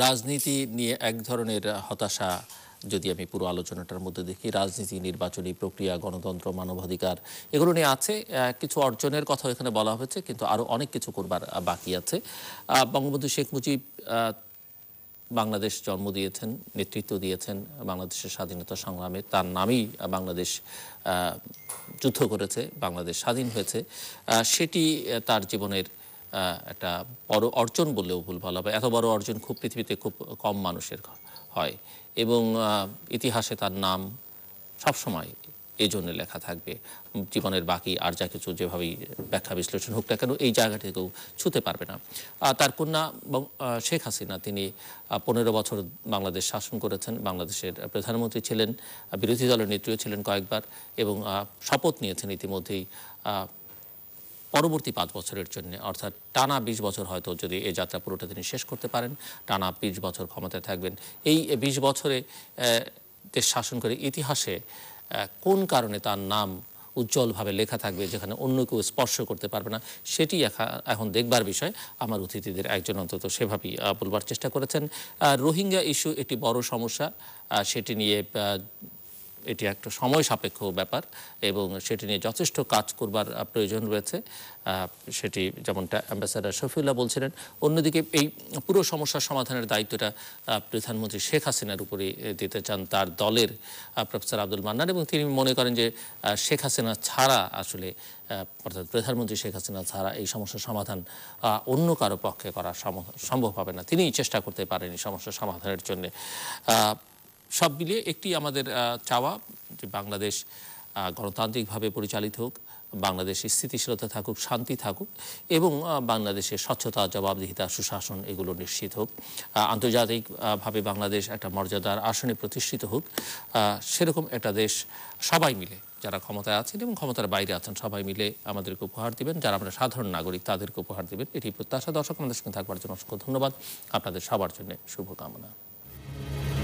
রাজনীতি নিয়ে এক ধরনের হতাশা যদি আমি পুরো আলোচনাটার মধ্যে দেখি রাজনীতি নির্বাচনী প্রক্রিয়া গণতন্ত্র মানবাধিকার এগুলো নিয়ে আছে কিছু অর্জনের কথা এখানে বলা হয়েছে কিন্তু আরও অনেক কিছু করবার বাকি আছে বঙ্গবন্ধু শেখ মুজিব বাংলাদেশ জন্ম দিয়েছেন নেতৃত্ব দিয়েছেন বাংলাদেশের স্বাধীনতা সংগ্রামে তার নামেই বাংলাদেশ যুদ্ধ করেছে বাংলাদেশ স্বাধীন হয়েছে সেটি তার জীবনের একটা বড় অর্জন বললেও ভুল ভালো হবে এত বড় অর্জন খুব পৃথিবীতে খুব কম মানুষের হয় এবং ইতিহাসে তার নাম সবসময় এই জন্য লেখা থাকবে জীবনের বাকি আর যা কিছু যেভাবেই ব্যাখ্যা বিশ্লেষণ হোক না কেন এই জায়গাটি কেউ ছুতে পারবে না তার কন্যা শেখ হাসিনা তিনি পনেরো বছর বাংলাদেশ শাসন করেছেন বাংলাদেশের প্রধানমন্ত্রী ছিলেন বিরোধী দলের নেত্রীও ছিলেন কয়েকবার এবং শপথ নিয়েছেন ইতিমধ্যেই পরবর্তী পাঁচ বছরের জন্য অর্থাৎ টানা বিশ বছর হয়তো যদি এই যাত্রা পুরোটা তিনি শেষ করতে পারেন টানা বিশ বছর ক্ষমতায় থাকবেন এই বিশ বছরে দেশ শাসন করে ইতিহাসে কোন কারণে তার নাম উজ্জ্বলভাবে লেখা থাকবে যেখানে অন্য কেউ স্পর্শ করতে পারবে না সেটি এখন দেখবার বিষয় আমার অতিথিদের একজন অন্তত সেভাবেই বলবার চেষ্টা করেছেন রোহিঙ্গা ইস্যু একটি বড় সমস্যা সেটি নিয়ে এটি একটা সময় সাপেক্ষ ব্যাপার এবং সেটি নিয়ে যথেষ্ট কাজ করবার প্রয়োজন রয়েছে সেটি যেমনটা অ্যাম্বাসাডার শফিউল্লাহ বলছিলেন অন্যদিকে এই পুরো সমস্যা সমাধানের দায়িত্বটা প্রধানমন্ত্রী শেখ হাসিনার উপরে দিতে চান তার দলের প্রফেসর আব্দুল মান্নান এবং তিনি মনে করেন যে শেখ হাসিনা ছাড়া আসলে অর্থাৎ প্রধানমন্ত্রী শেখ হাসিনা ছাড়া এই সমস্যার সমাধান অন্য কারো পক্ষে করা সম্ভব হবে না তিনি চেষ্টা করতে পারেন এই সমস্যা সমাধানের জন্যে সব মিলিয়ে একটি আমাদের চাওয়া যে বাংলাদেশ গণতান্ত্রিকভাবে পরিচালিত হোক বাংলাদেশে স্থিতিশীলতা থাকুক শান্তি থাকুক এবং বাংলাদেশে স্বচ্ছতা জবাবদিহিতা সুশাসন এগুলো নিশ্চিত হোক আন্তর্জাতিকভাবে বাংলাদেশ একটা মর্যাদার আসনে প্রতিষ্ঠিত হোক সেরকম একটা দেশ সবাই মিলে যারা ক্ষমতায় আছেন এবং ক্ষমতার বাইরে আছেন সবাই মিলে আমাদেরকে উপহার দিবেন যারা আমরা সাধারণ নাগরিক তাদেরকে উপহার দিবেন এটি প্রত্যাশা দর্শক আমাদের সঙ্গে থাকবার জন্য অসংখ্য ধন্যবাদ আপনাদের সবার জন্য শুভকামনা